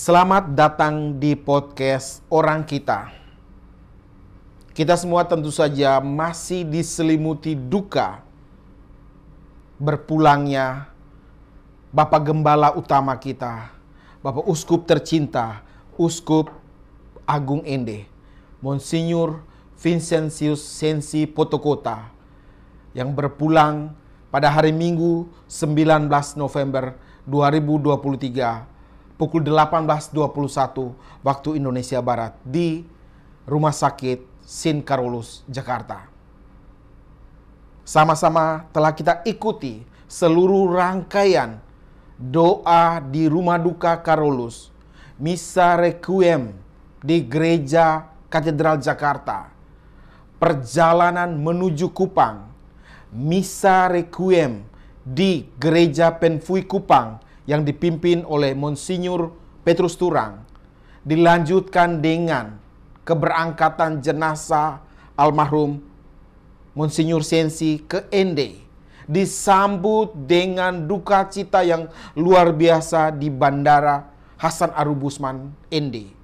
Selamat datang di podcast Orang Kita. Kita semua tentu saja masih diselimuti duka berpulangnya Bapak Gembala utama kita, Bapak Uskup tercinta, Uskup Agung Ende, Monsinyur Vincentius Sensi Potokota yang berpulang pada hari Minggu 19 November 2023 pukul 18.21 waktu Indonesia Barat di Rumah Sakit Sin Karolus Jakarta. Sama-sama telah kita ikuti seluruh rangkaian doa di Rumah Duka Karolus, Misa Requiem di Gereja Katedral Jakarta, perjalanan menuju Kupang, Misa Requiem di Gereja Penfui Kupang yang dipimpin oleh Monsinyur Petrus Turang dilanjutkan dengan keberangkatan jenazah almarhum Monsinyur Sensi ke Ende disambut dengan duka cita yang luar biasa di Bandara Hasan Arubusman Ende.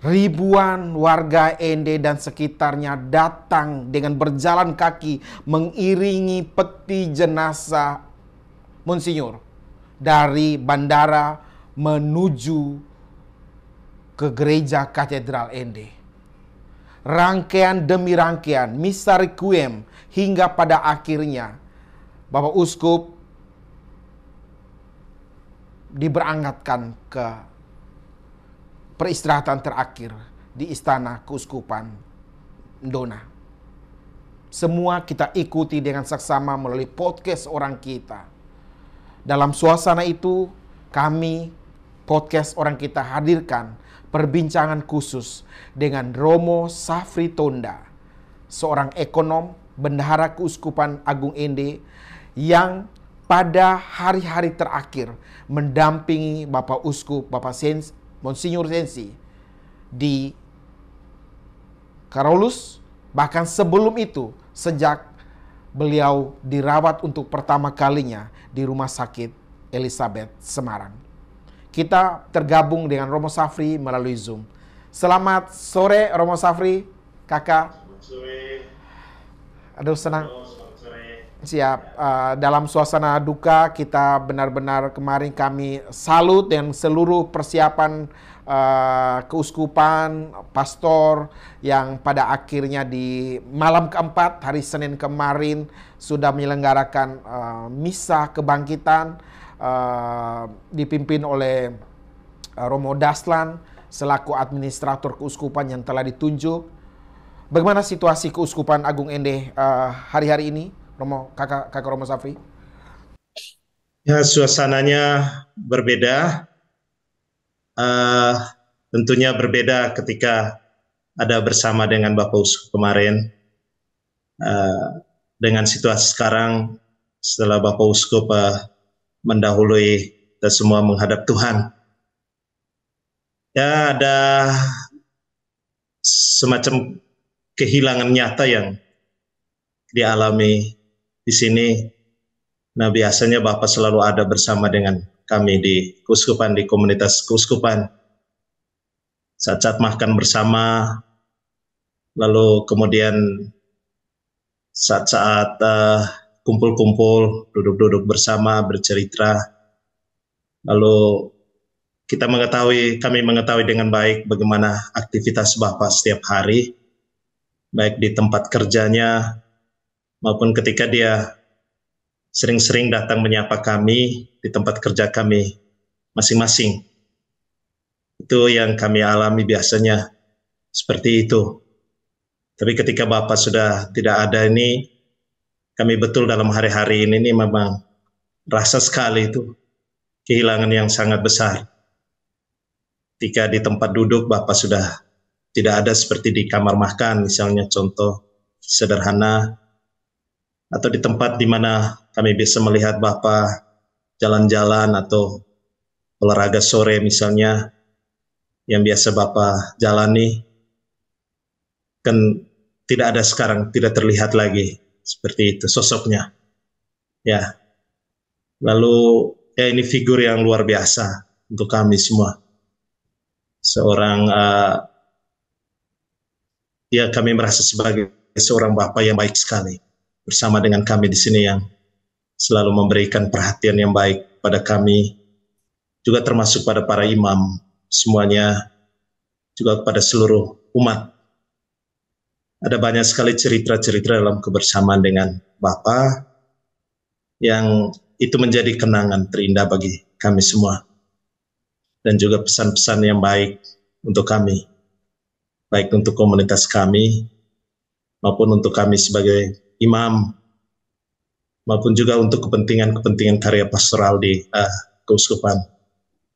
Ribuan warga Ende dan sekitarnya datang dengan berjalan kaki mengiringi peti jenazah Monsinyur dari bandara menuju ke gereja Katedral Ende. Rangkaian demi rangkaian misa requiem hingga pada akhirnya Bapak Uskup diberangkatkan ke peristirahatan terakhir di Istana Keuskupan Dona. Semua kita ikuti dengan seksama melalui podcast orang kita dalam suasana itu, kami podcast orang kita hadirkan perbincangan khusus dengan Romo Safri Tonda, seorang ekonom bendahara Keuskupan Agung Ende yang pada hari-hari terakhir mendampingi Bapak Uskup, Bapak Sens, Monsinyur Sensi di Karolus, bahkan sebelum itu sejak beliau dirawat untuk pertama kalinya di Rumah Sakit Elizabeth Semarang. Kita tergabung dengan Romo Safri melalui Zoom. Selamat sore Romo Safri, kakak. Selamat sore. Aduh senang. Siap. Uh, dalam suasana duka kita benar-benar kemarin kami salut dengan seluruh persiapan uh, keuskupan, pastor yang pada akhirnya di malam keempat hari Senin kemarin sudah menyelenggarakan uh, misa kebangkitan uh, dipimpin oleh Romo Daslan selaku administrator keuskupan yang telah ditunjuk. Bagaimana situasi keuskupan Agung Ende hari-hari ini, Romo kakak kakak Romo Safi? Ya, suasananya berbeda uh, tentunya berbeda ketika ada bersama dengan Bapak Usuk kemarin. Uh, dengan situasi sekarang setelah Bapak Uskup uh, mendahului kita semua menghadap Tuhan. Ya ada semacam kehilangan nyata yang dialami di sini. Nah biasanya Bapak selalu ada bersama dengan kami di kuskupan di komunitas kuskupan saat-saat makan bersama lalu kemudian saat-saat uh, kumpul-kumpul duduk-duduk bersama bercerita lalu kita mengetahui kami mengetahui dengan baik bagaimana aktivitas Bapak setiap hari baik di tempat kerjanya maupun ketika dia sering-sering datang menyapa kami di tempat kerja kami masing-masing. Itu yang kami alami biasanya seperti itu. Tapi ketika Bapak sudah tidak ada ini, kami betul dalam hari-hari ini, ini memang rasa sekali itu kehilangan yang sangat besar. Ketika di tempat duduk Bapak sudah tidak ada seperti di kamar makan misalnya contoh sederhana atau di tempat di mana kami bisa melihat Bapak jalan-jalan atau olahraga sore misalnya yang biasa Bapak jalani kan tidak ada sekarang, tidak terlihat lagi seperti itu sosoknya. Ya. Lalu ya ini figur yang luar biasa untuk kami semua. Seorang uh, ya kami merasa sebagai seorang bapak yang baik sekali bersama dengan kami di sini yang selalu memberikan perhatian yang baik pada kami, juga termasuk pada para imam, semuanya juga pada seluruh umat. Ada banyak sekali cerita-cerita dalam kebersamaan dengan Bapak yang itu menjadi kenangan terindah bagi kami semua. Dan juga pesan-pesan yang baik untuk kami, baik untuk komunitas kami maupun untuk kami sebagai imam maupun juga untuk kepentingan-kepentingan karya pastoral di uh, Keuskupan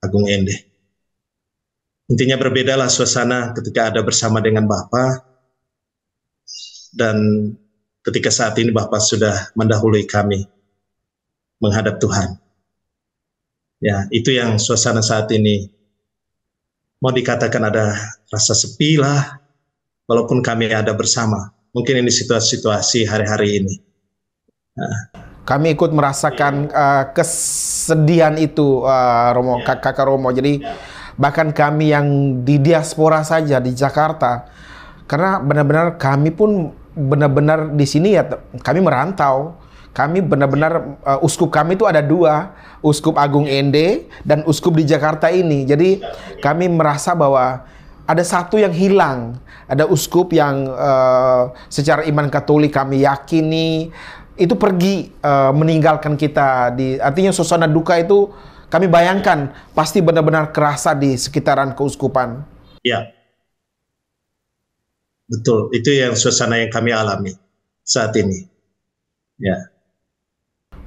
Agung Ende. Intinya berbedalah suasana ketika ada bersama dengan Bapak dan ketika saat ini Bapak sudah mendahului kami menghadap Tuhan. Ya, itu yang suasana saat ini mau dikatakan ada rasa sepi lah, walaupun kami ada bersama. Mungkin ini situasi-situasi hari-hari ini. Nah kami ikut merasakan iya. uh, kesedihan itu uh, Romo yeah. kakak Romo jadi yeah. bahkan kami yang di diaspora saja di Jakarta karena benar-benar kami pun benar-benar di sini ya kami merantau kami benar-benar uh, uskup kami itu ada dua uskup Agung iya. Ende dan uskup di Jakarta ini jadi iya, kami merasa bahwa ada satu yang hilang, ada uskup yang uh, secara iman Katolik kami yakini itu pergi uh, meninggalkan kita di artinya suasana duka itu kami bayangkan pasti benar-benar kerasa di sekitaran keuskupan. Ya. Betul, itu yang suasana yang kami alami saat ini. Ya.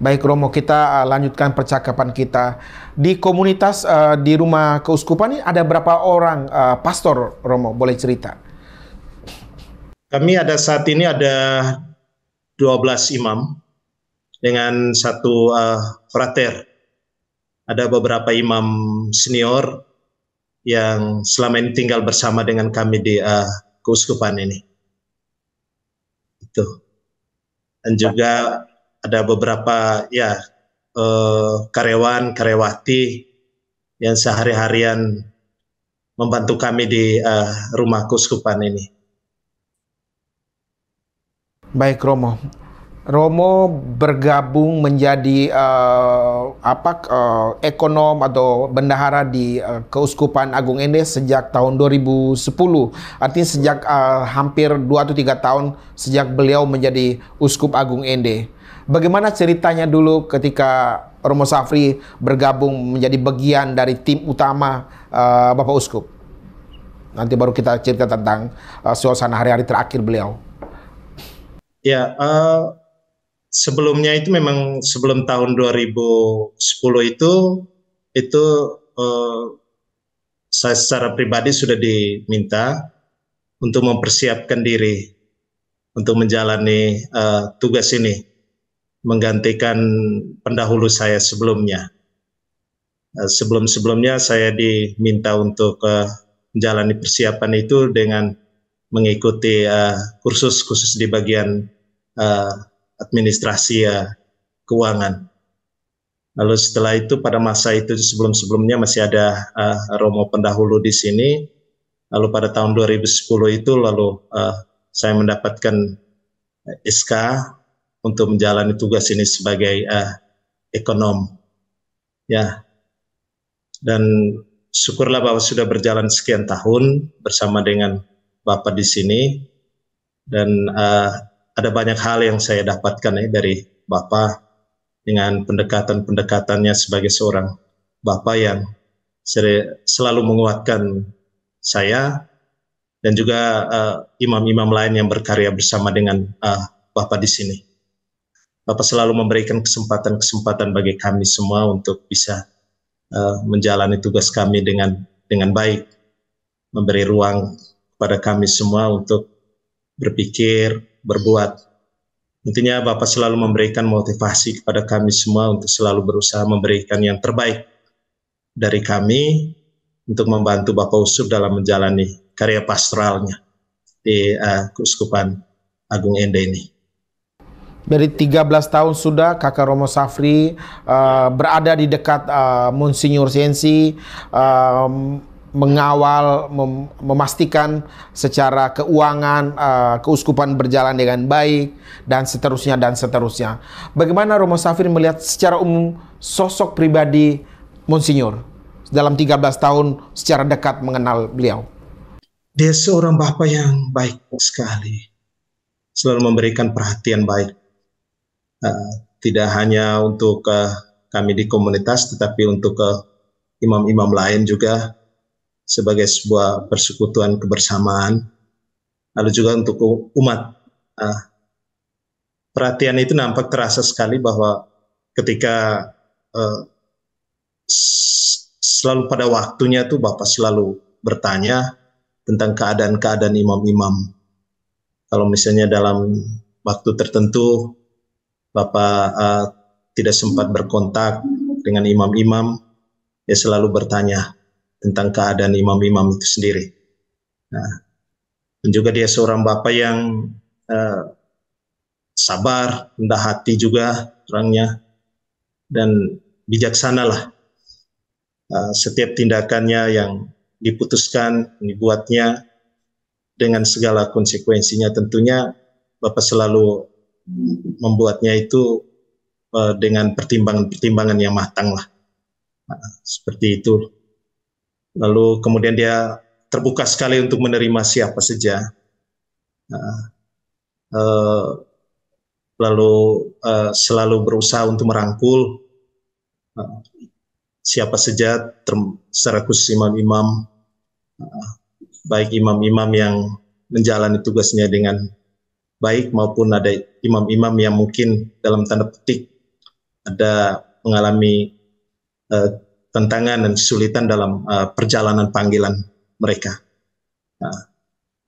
Baik Romo, kita uh, lanjutkan percakapan kita. Di komunitas uh, di rumah keuskupan ini ada berapa orang uh, pastor Romo? Boleh cerita? Kami ada saat ini ada 12 imam dengan satu uh, frater. Ada beberapa imam senior yang selama ini tinggal bersama dengan kami di uh, keuskupan ini. Itu. Dan juga ada beberapa ya uh, karyawan karyawati yang sehari-harian membantu kami di uh, rumah keuskupan ini. Baik Romo. Romo bergabung menjadi uh, apa uh, ekonom atau bendahara di uh, Keuskupan Agung Ende sejak tahun 2010. Artinya sejak uh, hampir 2 atau 3 tahun sejak beliau menjadi Uskup Agung Ende. Bagaimana ceritanya dulu ketika Romo Safri bergabung menjadi bagian dari tim utama uh, Bapak Uskup? Nanti baru kita cerita tentang uh, suasana hari-hari terakhir beliau. Ya, uh, sebelumnya itu memang sebelum tahun 2010 itu itu uh, saya secara pribadi sudah diminta untuk mempersiapkan diri untuk menjalani uh, tugas ini menggantikan pendahulu saya sebelumnya. Uh, Sebelum-sebelumnya saya diminta untuk uh, menjalani persiapan itu dengan mengikuti kursus kursus khusus di bagian Eh, administrasi uh, keuangan. Lalu setelah itu pada masa itu sebelum-sebelumnya masih ada uh, Romo pendahulu di sini. Lalu pada tahun 2010 itu lalu uh, saya mendapatkan SK untuk menjalani tugas ini sebagai uh, ekonom. Ya. Dan syukurlah bahwa sudah berjalan sekian tahun bersama dengan Bapak di sini dan uh, ada banyak hal yang saya dapatkan ya dari Bapak dengan pendekatan-pendekatannya sebagai seorang Bapak yang selalu menguatkan saya dan juga eh, imam-imam uh, lain yang berkarya bersama dengan uh, eh, Bapak di sini. Bapak selalu memberikan kesempatan-kesempatan bagi kami semua untuk bisa uh, menjalani tugas kami dengan dengan baik, memberi ruang kepada kami semua untuk berpikir, berbuat. Intinya Bapak selalu memberikan motivasi kepada kami semua untuk selalu berusaha memberikan yang terbaik dari kami untuk membantu Bapak Usup dalam menjalani karya pastoralnya di uh, Keuskupan Agung Ende ini dari 13 tahun sudah kakak Romo Safri uh, berada di dekat uh, eh, Monsinyur Sensi uh, mengawal, mem memastikan secara keuangan uh, keuskupan berjalan dengan baik dan seterusnya dan seterusnya. Bagaimana Romo Safir melihat secara umum sosok pribadi Monsinyur dalam 13 tahun secara dekat mengenal beliau? Dia seorang bapak yang baik sekali. Selalu memberikan perhatian baik. Uh, tidak hanya untuk uh, kami di komunitas, tetapi untuk uh, imam-imam lain juga sebagai sebuah persekutuan kebersamaan, lalu juga untuk umat. Uh, perhatian itu nampak terasa sekali bahwa ketika uh, selalu pada waktunya tuh Bapak selalu bertanya tentang keadaan-keadaan imam-imam. Kalau misalnya dalam waktu tertentu Bapak uh, tidak sempat berkontak dengan imam-imam, ya selalu bertanya tentang keadaan imam-imam itu sendiri. Nah, dan juga dia seorang bapak yang eh, sabar, rendah hati juga orangnya, dan bijaksanalah eh, setiap tindakannya yang diputuskan, dibuatnya dengan segala konsekuensinya. Tentunya bapak selalu membuatnya itu eh, dengan pertimbangan-pertimbangan yang matang lah. Nah, seperti itu lalu kemudian dia terbuka sekali untuk menerima siapa saja. Uh, uh, lalu uh, selalu berusaha untuk merangkul uh, siapa saja, secara khusus imam-imam, uh, baik imam-imam yang menjalani tugasnya dengan baik maupun ada imam-imam yang mungkin dalam tanda petik ada mengalami uh, tantangan dan kesulitan dalam uh, perjalanan panggilan mereka. Nah,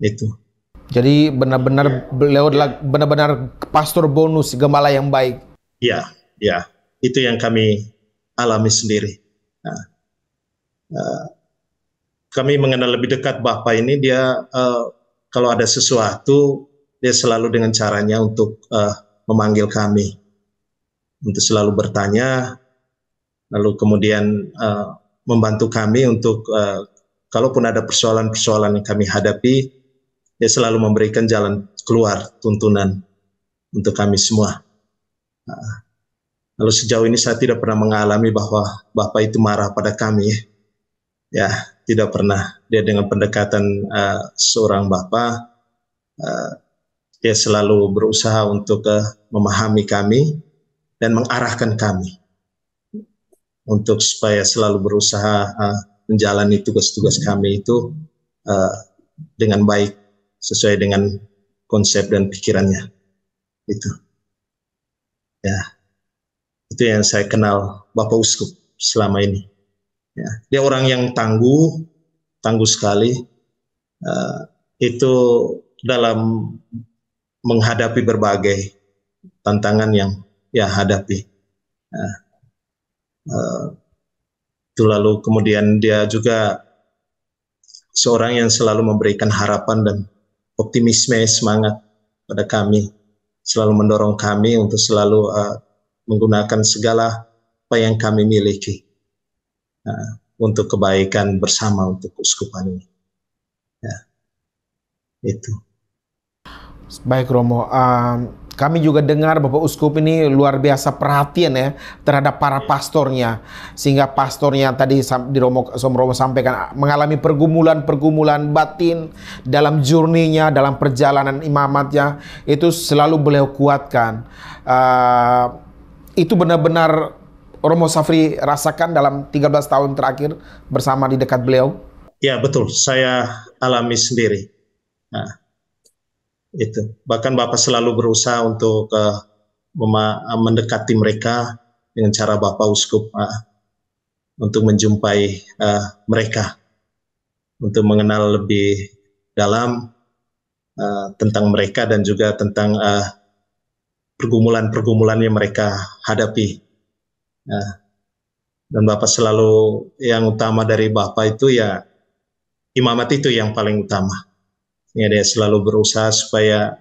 itu. Jadi benar-benar beliau ya. adalah benar-benar pastor bonus gembala yang baik. Ya, ya, itu yang kami alami sendiri. Nah, uh, kami mengenal lebih dekat Bapak ini dia uh, kalau ada sesuatu dia selalu dengan caranya untuk uh, memanggil kami untuk selalu bertanya lalu kemudian uh, membantu kami untuk uh, kalaupun ada persoalan-persoalan yang kami hadapi, dia selalu memberikan jalan keluar, tuntunan untuk kami semua. Ah. lalu sejauh ini saya tidak pernah mengalami bahwa Bapak itu marah pada kami. Ya, tidak pernah. Dia dengan pendekatan uh, seorang Bapak, uh, dia selalu berusaha untuk uh, memahami kami dan mengarahkan kami untuk supaya selalu berusaha uh, menjalani tugas-tugas kami itu uh, dengan baik sesuai dengan konsep dan pikirannya itu ya itu yang saya kenal Bapak Uskup selama ini ya dia orang yang tangguh tangguh sekali uh, itu dalam menghadapi berbagai tantangan yang ya hadapi uh, Eh, itu lalu kemudian dia juga seorang yang selalu memberikan harapan dan optimisme semangat pada kami selalu mendorong kami untuk selalu uh, menggunakan segala apa yang kami miliki uh, untuk kebaikan bersama untuk uskupan ini ya itu baik Romo um, kami juga dengar Bapak Uskup ini luar biasa perhatian ya terhadap para pastornya. Sehingga pastornya tadi di Romo, Romo sampaikan mengalami pergumulan-pergumulan batin dalam jurninya, dalam perjalanan imamatnya. Itu selalu beliau kuatkan. Uh, itu benar-benar Romo Safri rasakan dalam 13 tahun terakhir bersama di dekat beliau? Ya betul, saya alami sendiri. Nah, itu bahkan bapak selalu berusaha untuk uh, mendekati mereka dengan cara bapak uskup uh, untuk menjumpai uh, mereka untuk mengenal lebih dalam uh, tentang mereka dan juga tentang uh, pergumulan-pergumulan yang mereka hadapi uh, dan bapak selalu yang utama dari bapak itu ya imamat itu yang paling utama ya dia selalu berusaha supaya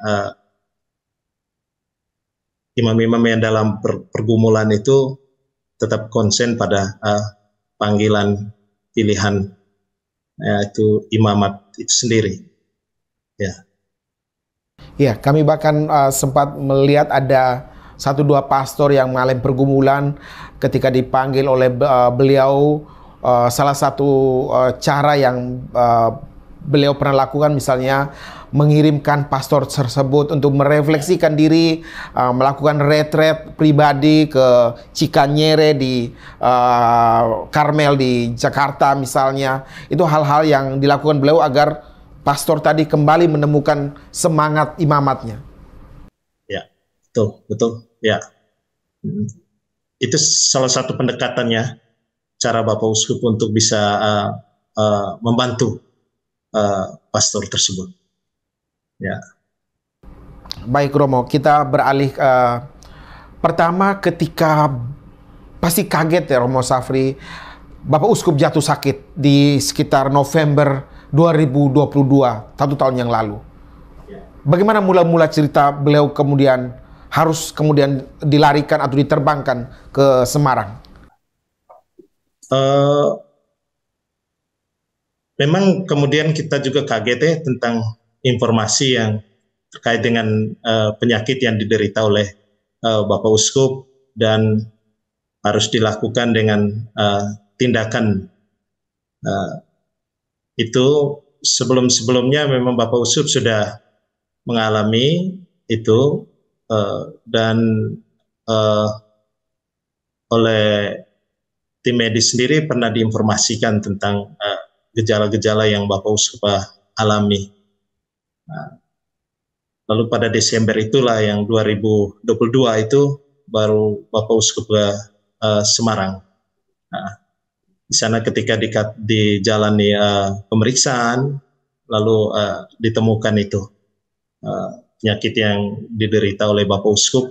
imam eh, imam-imam yang dalam per pergumulan itu tetap konsen pada uh, panggilan pilihan yaitu eh, imamat itu sendiri. Ya. Ya, kami bahkan uh, sempat melihat ada satu dua pastor yang mengalami pergumulan ketika dipanggil oleh uh, beliau uh, salah satu uh, cara yang uh, beliau pernah lakukan misalnya mengirimkan pastor tersebut untuk merefleksikan diri, uh, melakukan retret pribadi ke Cikanyere di uh, Karmel di Jakarta misalnya. Itu hal-hal yang dilakukan beliau agar pastor tadi kembali menemukan semangat imamatnya. Ya, betul, betul. Ya. Itu salah satu pendekatannya cara Bapak Uskup untuk bisa uh, uh, membantu Eh, pastor tersebut. Ya. Baik Romo, kita beralih uh, pertama ketika pasti kaget ya Romo Safri, Bapak Uskup jatuh sakit di sekitar November 2022, satu tahun yang lalu. Ya. Bagaimana mula-mula cerita beliau kemudian harus kemudian dilarikan atau diterbangkan ke Semarang? Uh, memang kemudian kita juga kaget ya tentang informasi yang terkait dengan uh, penyakit yang diderita oleh uh, Bapak Uskup dan harus dilakukan dengan uh, tindakan uh, itu sebelum-sebelumnya memang Bapak Uskup sudah mengalami itu uh, dan uh, oleh tim medis sendiri pernah diinformasikan tentang uh, gejala-gejala yang Bapak Uskupa alami. Nah, lalu pada Desember itulah yang 2022 itu baru Bapak Uskupa uh, Semarang. Nah, di sana ketika di, dijalani uh, pemeriksaan, lalu uh, ditemukan itu uh, penyakit yang diderita oleh Bapak Uskup,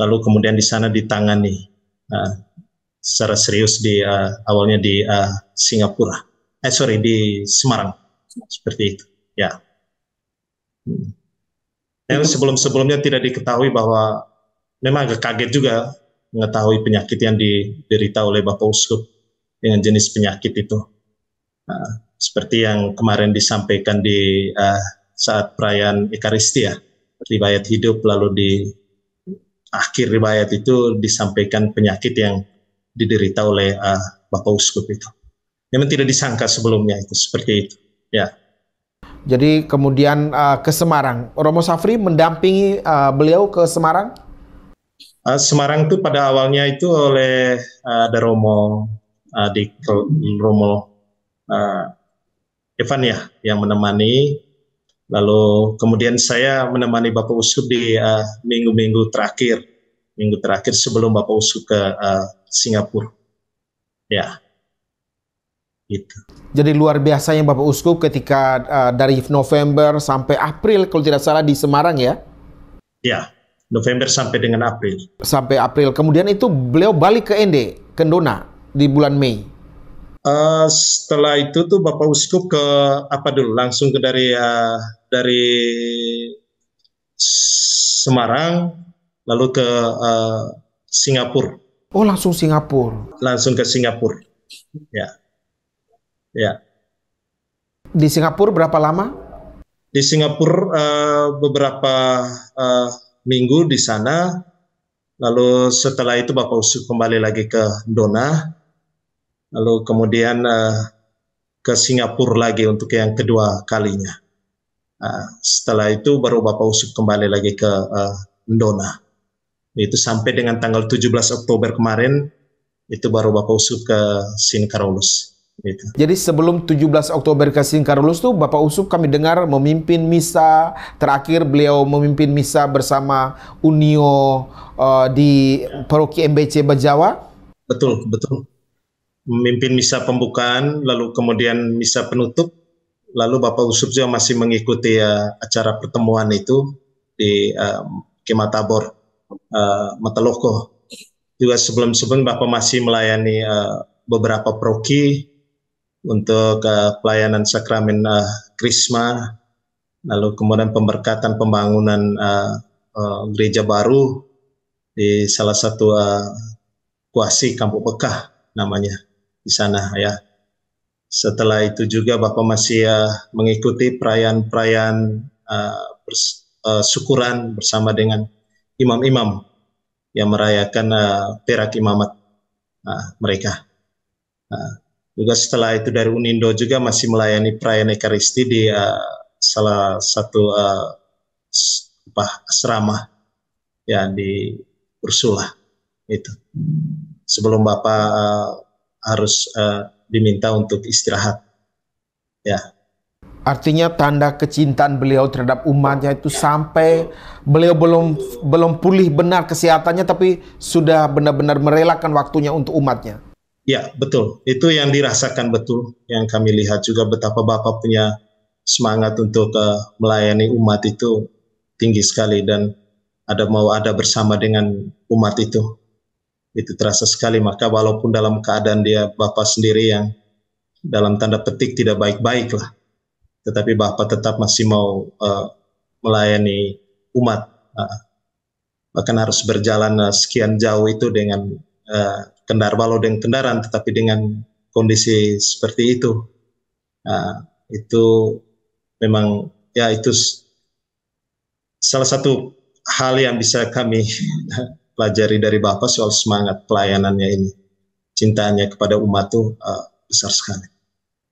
lalu kemudian di sana ditangani uh, secara serius di uh, awalnya di uh, Singapura eh sorry di Semarang seperti itu ya dan hmm. sebelum sebelumnya tidak diketahui bahwa memang agak kaget juga mengetahui penyakit yang diderita oleh Bapak Uskup dengan jenis penyakit itu nah, seperti yang kemarin disampaikan di uh, saat perayaan Ekaristi ya, riwayat hidup lalu di akhir riwayat itu disampaikan penyakit yang diderita oleh uh, Bapak Uskup itu memang tidak disangka sebelumnya itu seperti itu ya jadi kemudian uh, ke Semarang Romo Safri mendampingi uh, beliau ke Semarang uh, Semarang itu pada awalnya itu oleh uh, ada Romo adik Romo uh, Evan ya yang menemani lalu kemudian saya menemani Bapak Usup di minggu-minggu uh, terakhir minggu terakhir sebelum Bapak Usup ke uh, Singapura ya Gitu. Jadi luar biasa biasanya Bapak Uskup ketika uh, dari November sampai April kalau tidak salah di Semarang ya? Ya, November sampai dengan April. Sampai April. Kemudian itu beliau balik ke Ende, ke Ndona di bulan Mei. Uh, setelah itu tuh Bapak Uskup ke apa dulu? Langsung ke dari uh, dari Semarang lalu ke uh, Singapura. Oh, langsung Singapura. Langsung ke Singapura. Ya. Ya. Di Singapura berapa lama? Di Singapura uh, beberapa uh, minggu di sana. Lalu setelah itu Bapak usuk kembali lagi ke Dona. Lalu kemudian uh, ke Singapura lagi untuk yang kedua kalinya. Uh, setelah itu baru Bapak usuk kembali lagi ke uh, Dona. Itu sampai dengan tanggal 17 Oktober kemarin itu baru Bapak usuk ke Sin Carolus. Itu. Jadi sebelum 17 Oktober ke Singkarulus tuh Bapak Usup kami dengar memimpin misa terakhir beliau memimpin misa bersama Unio uh, di paroki MBC Bajawa. Betul, betul. Memimpin misa pembukaan lalu kemudian misa penutup lalu Bapak Usup juga masih mengikuti uh, acara pertemuan itu di uh, eh, Kematabor uh, Mataloko. Juga sebelum-sebelum Bapak masih melayani uh, beberapa proki untuk uh, pelayanan sakramen uh, krisma, lalu kemudian pemberkatan pembangunan uh, uh, gereja baru di salah satu uh, kuasi Kampung pekah namanya di sana ya. Setelah itu juga Bapak masih uh, mengikuti perayaan-perayaan uh, bers uh, syukuran bersama dengan imam-imam yang merayakan uh, perak imamat uh, mereka. Uh, juga setelah itu dari Unindo juga masih melayani perayaan Ekaristi di uh, salah satu uh, apa, asrama ya di Ursula itu sebelum bapak uh, harus uh, diminta untuk istirahat ya artinya tanda kecintaan beliau terhadap umatnya itu sampai beliau belum belum pulih benar kesehatannya tapi sudah benar-benar merelakan waktunya untuk umatnya Ya, betul. Itu yang dirasakan betul, yang kami lihat juga betapa Bapak punya semangat untuk uh, melayani umat itu tinggi sekali dan ada mau ada bersama dengan umat itu. Itu terasa sekali, maka walaupun dalam keadaan dia Bapak sendiri yang dalam tanda petik tidak baik-baik lah, tetapi Bapak tetap masih mau uh, melayani umat. Uh, bahkan harus berjalan uh, sekian jauh itu dengan uh, kendar walau dengan kendaraan tetapi dengan kondisi seperti itu nah, itu memang ya itu salah satu hal yang bisa kami pelajari dari Bapak soal semangat pelayanannya ini cintanya kepada umat itu uh, eh, besar sekali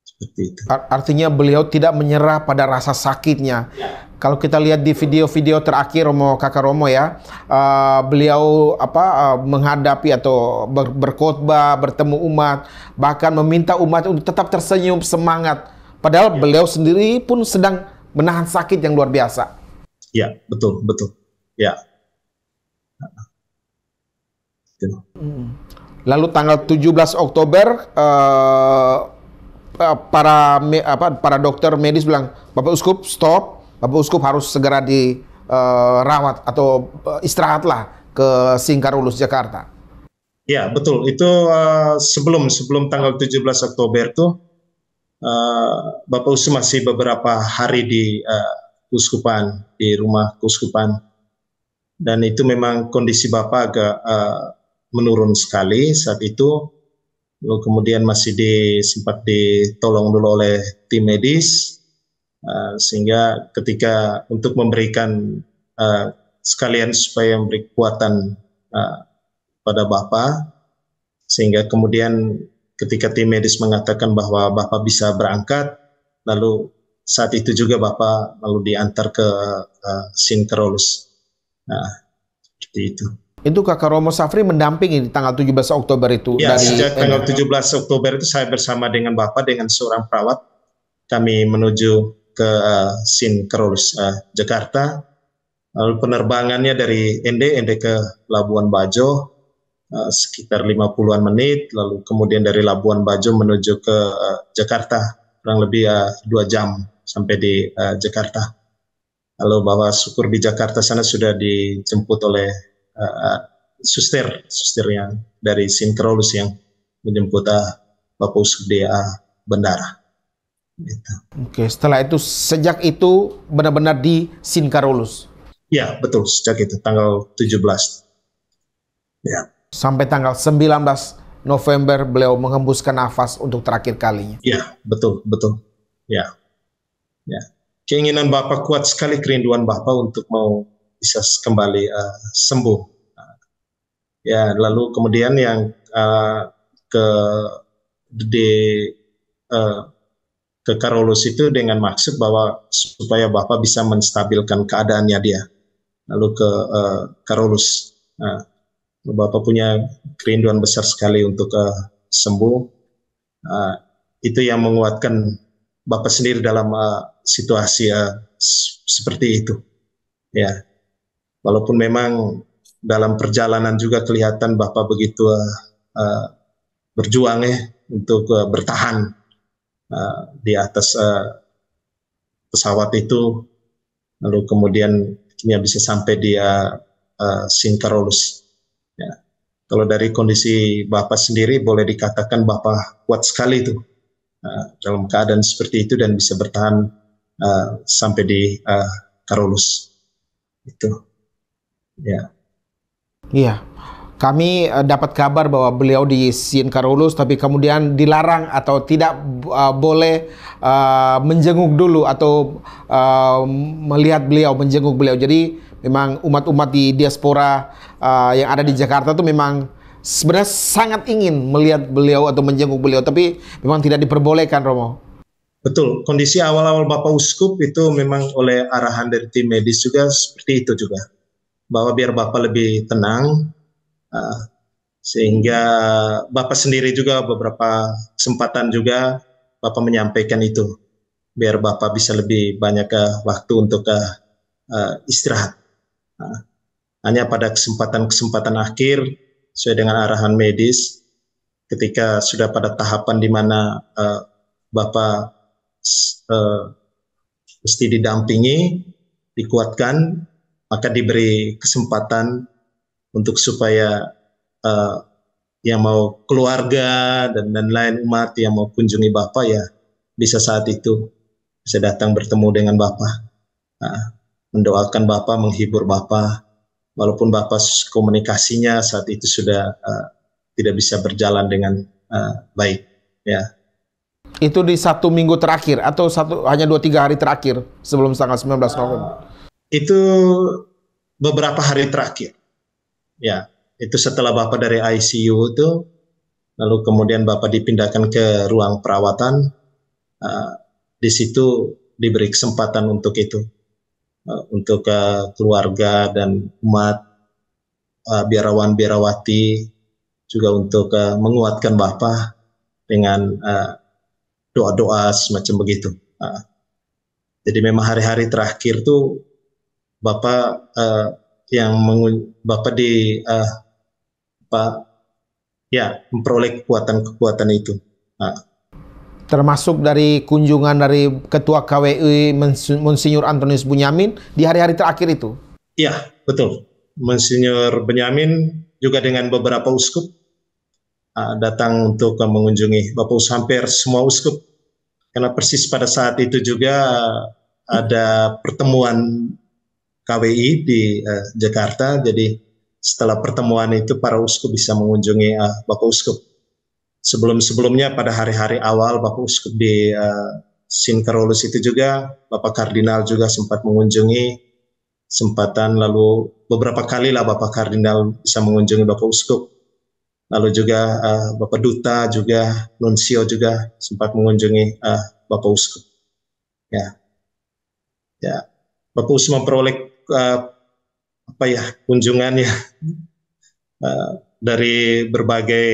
seperti itu. Artinya beliau tidak menyerah pada rasa sakitnya, ya. Kalau kita lihat di video-video terakhir Romo Kakak Romo ya, uh, beliau apa uh, menghadapi atau ber, berkhotbah, bertemu umat, bahkan meminta umat untuk tetap tersenyum semangat. Padahal ya. beliau sendiri pun sedang menahan sakit yang luar biasa. Ya, betul, betul. Ya. Hmm. Lalu tanggal 17 Oktober uh, para me, apa para dokter medis bilang, "Bapak Uskup, stop. Bapak Uskup harus segera dirawat eh, atau eh, istirahatlah ke Singkarulus Jakarta. Ya betul itu uh, sebelum sebelum tanggal 17 Oktober tuh uh, Bapak Uskup masih beberapa hari di uh, Uskupan di rumah Uskupan dan itu memang kondisi Bapak agak uh, menurun sekali saat itu lalu kemudian masih di, sempat ditolong dulu oleh tim medis Eh, sehingga ketika untuk memberikan uh, sekalian supaya memberi kekuatan uh, pada Bapak sehingga kemudian ketika tim medis mengatakan bahwa Bapak bisa berangkat lalu saat itu juga Bapak lalu diantar ke uh, Sinterolus. Nah, seperti itu. Itu kakak Romo Safri mendampingi di tanggal 17 Oktober itu? Ya, dari, sejak tanggal 17 Oktober itu saya bersama dengan Bapak, dengan seorang perawat. Kami menuju ke uh, eh, Sinkrolis uh, eh, Jakarta. Lalu penerbangannya dari Ende, Ende ke Labuan Bajo uh, sekitar 50-an menit, lalu kemudian dari Labuan Bajo menuju ke uh, Jakarta kurang lebih dua uh, jam sampai di uh, Jakarta. Lalu bahwa syukur di Jakarta sana sudah dijemput oleh uh, suster, suster yang dari Sinkrolus yang menjemput uh, Bapak Usuf Bandara. Bendara. Gitu. Oke, setelah itu sejak itu benar-benar di Sinkarolus. Ya, betul, sejak itu tanggal 17. Ya. Sampai tanggal 19 November beliau menghembuskan nafas untuk terakhir kalinya. Ya, betul, betul. Ya. Ya. Keinginan Bapak kuat sekali kerinduan Bapak untuk mau bisa kembali uh, sembuh. ya, lalu kemudian yang uh, ke di uh, ke Carolus itu dengan maksud bahwa supaya Bapak bisa menstabilkan keadaannya dia. Lalu ke uh, eh, Carolus. Nah, Bapak punya kerinduan besar sekali untuk uh, sembuh. Uh, itu yang menguatkan Bapak sendiri dalam uh, situasi uh, seperti itu. Ya. Walaupun memang dalam perjalanan juga kelihatan Bapak begitu uh, uh, berjuang ya untuk uh, bertahan Eh, di atas uh, pesawat itu lalu kemudian akhirnya bisa sampai di uh, eh, Sinterolus. Ya. Kalau dari kondisi Bapak sendiri boleh dikatakan Bapak kuat sekali itu uh, dalam keadaan seperti itu dan bisa bertahan uh, sampai di uh, Karolus. Itu. Ya. Iya kami uh, dapat kabar bahwa beliau di diizinkan Karolus tapi kemudian dilarang atau tidak uh, boleh uh, menjenguk dulu atau uh, melihat beliau menjenguk beliau. Jadi memang umat-umat di diaspora uh, yang ada di Jakarta itu memang sebenarnya sangat ingin melihat beliau atau menjenguk beliau tapi memang tidak diperbolehkan Romo. Betul, kondisi awal-awal Bapak Uskup itu memang oleh arahan dari tim medis juga seperti itu juga. Bahwa biar Bapak lebih tenang, Nah, sehingga Bapak sendiri juga beberapa kesempatan juga Bapak menyampaikan itu biar Bapak bisa lebih banyak uh, waktu untuk uh, uh, istirahat. Uh, hanya pada kesempatan-kesempatan akhir sesuai dengan arahan medis ketika sudah pada tahapan di mana uh, Bapak uh, mesti didampingi, dikuatkan, maka diberi kesempatan untuk supaya uh, yang mau keluarga dan dan lain umat yang mau kunjungi Bapak ya bisa saat itu bisa datang bertemu dengan Bapak. Nah, mendoakan Bapak, menghibur Bapak. Walaupun Bapak komunikasinya saat itu sudah uh, tidak bisa berjalan dengan uh, baik, ya. Itu di satu minggu terakhir atau satu hanya dua tiga hari terakhir sebelum tanggal 19 November? Uh, itu beberapa hari terakhir. Ya, itu setelah Bapak dari ICU itu, lalu kemudian Bapak dipindahkan ke ruang perawatan, uh, di situ diberi kesempatan untuk itu, uh, untuk uh, keluarga dan umat, uh, biarawan-biarawati, juga untuk uh, menguatkan Bapak dengan uh, doa-doa semacam begitu. Uh, jadi memang hari-hari terakhir tuh Bapak uh, yang mengun, Bapak di uh, Pak ya memperoleh kekuatan-kekuatan itu. Nah. Termasuk dari kunjungan dari Ketua KWI Monsinyur Antonius Bunyamin di hari-hari terakhir itu. Iya, betul. Monsinyur Bunyamin juga dengan beberapa uskup uh, datang untuk mengunjungi Bapak hampir semua uskup. Karena persis pada saat itu juga ada pertemuan KWI di uh, Jakarta. Jadi setelah pertemuan itu para uskup bisa mengunjungi uh, Bapak Uskup. Sebelum-sebelumnya pada hari-hari awal Bapak Uskup di uh, Sinkarolus itu juga Bapak Kardinal juga sempat mengunjungi Sempatan lalu beberapa kali lah Bapak Kardinal bisa mengunjungi Bapak Uskup. Lalu juga uh, Bapak Duta juga Nunsio juga sempat mengunjungi uh, Bapak Uskup. Ya. Ya. Bapak Uskup memperoleh uh, apa ya kunjungannya uh, eh, dari berbagai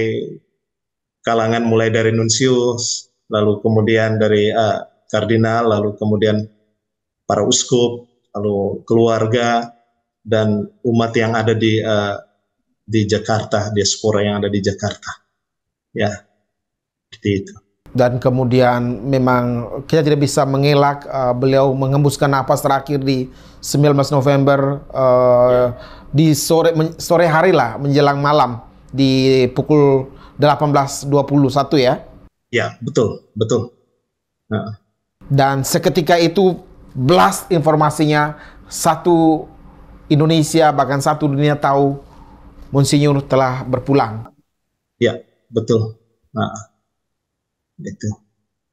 kalangan mulai dari nunsius lalu kemudian dari uh, kardinal lalu kemudian para uskup lalu keluarga dan umat yang ada di uh, di Jakarta diaspora yang ada di Jakarta ya seperti itu dan kemudian memang kita tidak bisa mengelak uh, beliau mengembuskan napas terakhir di 19 November uh, eh, yeah. di sore sore hari lah menjelang malam di pukul 18.21 ya. Ya, betul, betul. Nah. Dan seketika itu blast informasinya satu Indonesia bahkan satu dunia tahu Monsinyur telah berpulang. Ya, betul. Nah. Betul. Gitu.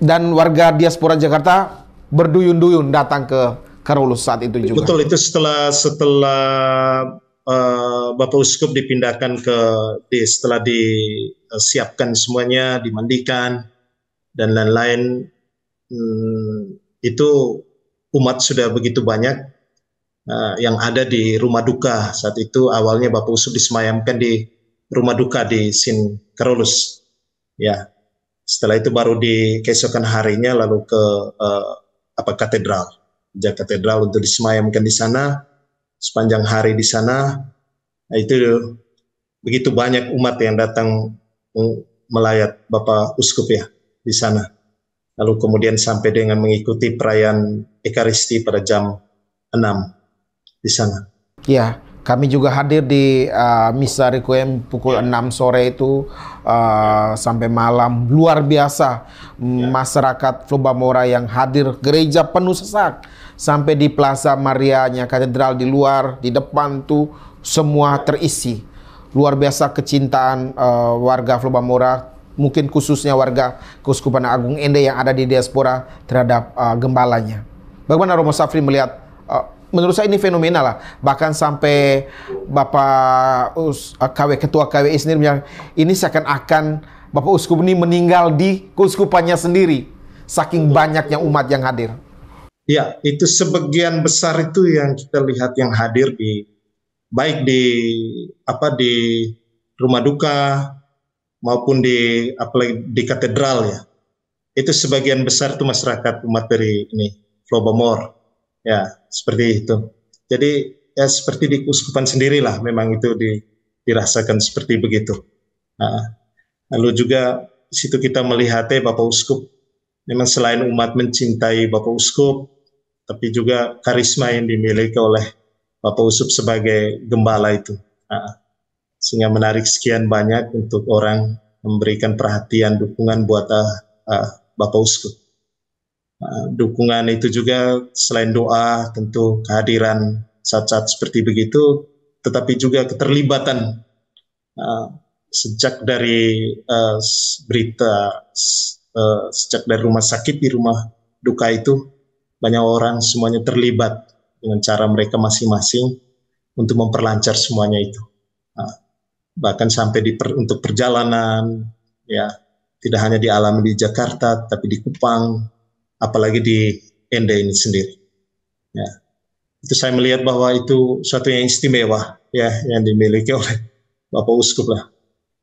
Dan warga diaspora Jakarta berduyun-duyun datang ke Karolus saat itu juga. Betul itu setelah setelah uh, Bapak Uskup dipindahkan ke di setelah disiapkan semuanya, dimandikan dan lain-lain hmm, itu umat sudah begitu banyak uh, yang ada di rumah duka. Saat itu awalnya Bapak Uskup disemayamkan di rumah duka di Sin Karolus. Ya, setelah itu baru di keesokan harinya lalu ke uh, apa katedral, ja katedral untuk disemayamkan di sana. Sepanjang hari di sana nah, itu begitu banyak umat yang datang melayat Bapak Uskup ya di sana. Lalu kemudian sampai dengan mengikuti perayaan Ekaristi pada jam 6 di sana. Ya, kami juga hadir di uh, misa requiem pukul 6 ya. sore itu uh, sampai malam luar biasa ya. masyarakat Flubamora yang hadir gereja penuh sesak sampai di Plaza Marianya katedral di luar di depan tuh semua terisi luar biasa kecintaan uh, warga Flubamora mungkin khususnya warga Kuskupan Agung Ende yang ada di diaspora terhadap uh, gembalanya. Bagaimana Romo Safri melihat uh, menurut saya ini fenomenal lah. Bahkan sampai Bapak Us, eh, KW Ketua KW sendiri bilang ini seakan-akan Bapak Uskup ini meninggal di Uskupannya sendiri. Saking banyaknya umat yang hadir. Ya, itu sebagian besar itu yang kita lihat yang hadir di baik di apa di rumah duka maupun di apalagi di katedral ya. Itu sebagian besar itu masyarakat umat dari ini Flobomor. Ya, seperti itu. Jadi ya seperti di kuskupan sendirilah memang itu di, dirasakan seperti begitu. Nah, lalu juga situ kita melihatnya eh, Bapak Uskup memang selain umat mencintai Bapak Uskup, tapi juga karisma yang dimiliki oleh Bapak Uskup sebagai gembala itu. Nah, sehingga menarik sekian banyak untuk orang memberikan perhatian dukungan buat uh, uh, Bapak Uskup. Eh, dukungan itu juga selain doa tentu kehadiran saat-saat seperti begitu tetapi juga keterlibatan uh, sejak dari uh, berita uh, sejak dari rumah sakit di rumah duka itu banyak orang semuanya terlibat dengan cara mereka masing-masing untuk memperlancar semuanya itu nah, bahkan sampai di per, untuk perjalanan ya tidak hanya di alam di Jakarta tapi di Kupang apalagi di Ende ini sendiri. Ya. Itu saya melihat bahwa itu satu yang istimewa ya yang dimiliki oleh Bapak Uskup lah.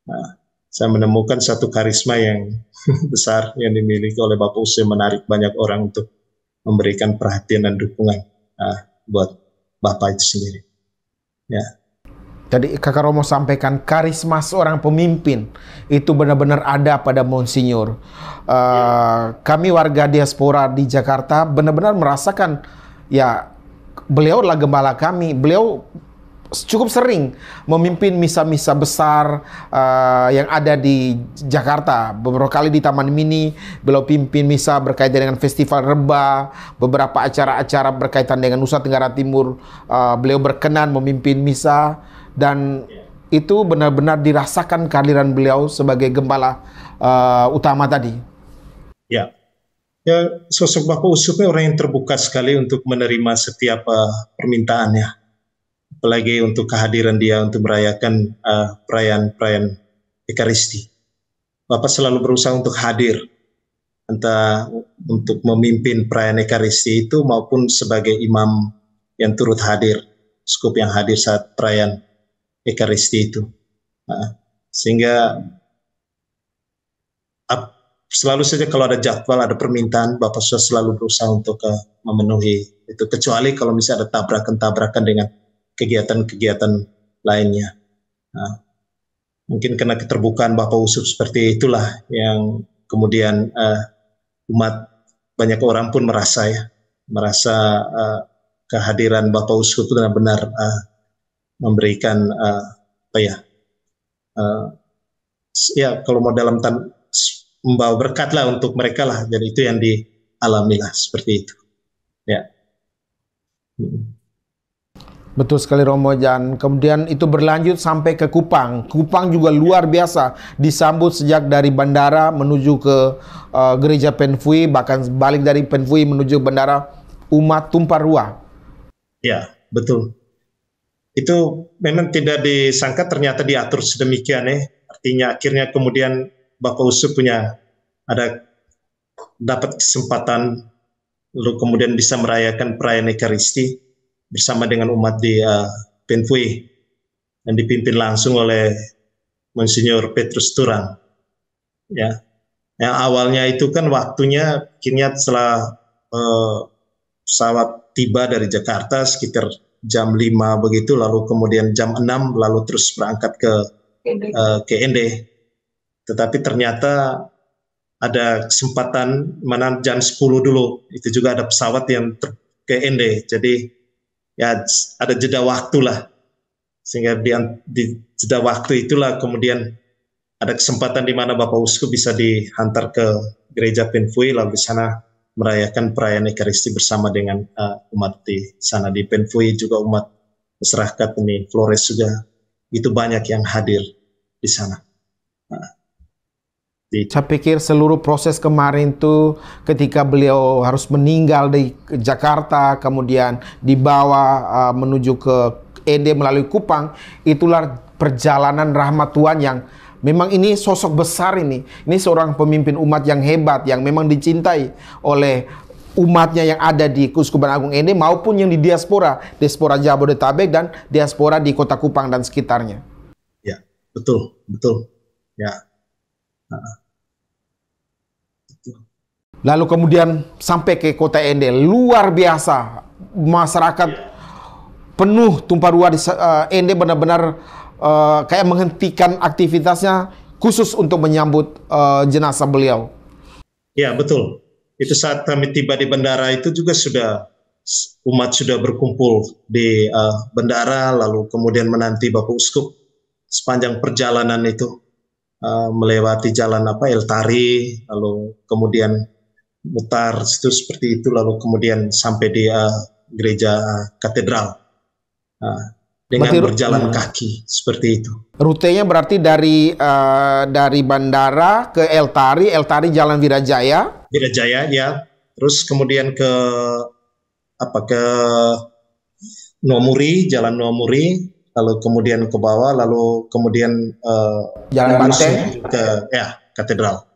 Nah, saya menemukan satu karisma yang besar yang dimiliki oleh Bapak Uskup yang menarik banyak orang untuk memberikan perhatian dan dukungan nah, buat Bapak itu sendiri. Ya. Tadi Kakak Romo sampaikan karisma seorang pemimpin itu benar-benar ada pada Monsinyur. Uh, ya. Kami warga diaspora di Jakarta benar-benar merasakan ya beliau adalah gembala kami. Beliau cukup sering memimpin misa-misa besar uh, yang ada di Jakarta. Beberapa kali di Taman Mini, beliau pimpin misa berkaitan dengan festival reba, beberapa acara-acara berkaitan dengan Nusa Tenggara Timur. Uh, beliau berkenan memimpin misa dan itu benar-benar dirasakan kehadiran beliau sebagai gembala uh, utama tadi. Ya, ya sosok Bapak Usupnya orang yang terbuka sekali untuk menerima setiap uh, eh, permintaannya, apalagi untuk kehadiran dia untuk merayakan uh, perayaan-perayaan Ekaristi. Bapak selalu berusaha untuk hadir entah untuk memimpin perayaan Ekaristi itu maupun sebagai imam yang turut hadir, skup yang hadir saat perayaan Ekaristi itu. sehingga selalu saja kalau ada jadwal, ada permintaan, Bapak Sudah selalu berusaha untuk eh, memenuhi itu. Kecuali kalau misalnya ada tabrakan-tabrakan dengan kegiatan-kegiatan lainnya. Nah, mungkin karena keterbukaan Bapak Usuf seperti itulah yang kemudian uh, umat banyak orang pun merasa ya, merasa uh, kehadiran Bapak Usuf itu benar-benar uh, memberikan uh, apa ya uh, ya kalau mau dalam tan membawa berkat lah untuk mereka lah dan itu yang dialami lah seperti itu ya Betul sekali Romo Jan. Kemudian itu berlanjut sampai ke Kupang. Kupang juga luar biasa disambut sejak dari bandara menuju ke uh, gereja Penfui bahkan balik dari Penfui menuju bandara umat tumpah ruah. Ya, betul itu memang tidak disangka ternyata diatur sedemikian ya. Artinya akhirnya kemudian Bapak Usup punya ada dapat kesempatan lalu kemudian bisa merayakan perayaan Ekaristi bersama dengan umat di uh, Penfui yang dipimpin langsung oleh Monsignor Petrus Turang. Ya. Yang awalnya itu kan waktunya akhirnya setelah uh, pesawat tiba dari Jakarta sekitar jam 5 begitu lalu kemudian jam 6 lalu terus berangkat ke uh, eh, KND. Tetapi ternyata ada kesempatan mana jam 10 dulu itu juga ada pesawat yang ter KND. Jadi ya ada jeda waktu lah. Sehingga di, di jeda waktu itulah kemudian ada kesempatan di mana Bapak Uskup bisa dihantar ke gereja Penfui lalu di sana merayakan perayaan Ekaristi bersama dengan uh, umat di sana di Penfui juga umat masyarakat ini Flores juga itu banyak yang hadir di sana. Nah, di... Saya pikir seluruh proses kemarin tuh ketika beliau harus meninggal di Jakarta kemudian dibawa uh, menuju ke Ende melalui Kupang itulah perjalanan rahmat Tuhan yang Memang ini sosok besar ini. Ini seorang pemimpin umat yang hebat yang memang dicintai oleh umatnya yang ada di Kuskuban Agung ini maupun yang di diaspora, diaspora Jabodetabek dan diaspora di Kota Kupang dan sekitarnya. Ya, betul, betul. Ya. Lalu kemudian sampai ke Kota Ende, luar biasa masyarakat ya. penuh tumpah ruah di eh, Ende benar-benar Eh, kayak menghentikan aktivitasnya khusus untuk menyambut uh, jenazah beliau. Ya betul. Itu saat kami tiba di bandara itu juga sudah umat sudah berkumpul di uh, bandara lalu kemudian menanti Bapak Uskup sepanjang perjalanan itu uh, melewati jalan apa Eltari lalu kemudian mutar itu seperti itu lalu kemudian sampai di uh, gereja uh, katedral. Uh, dengan berarti, berjalan hmm. kaki seperti itu. Rutenya berarti dari uh, dari bandara ke Eltari, Eltari Jalan Wirajaya. Wirajaya ya. Terus kemudian ke apa ke Nomuri, Jalan Nomuri, lalu kemudian ke bawah, lalu kemudian uh, Jalan Banteng ke ya katedral.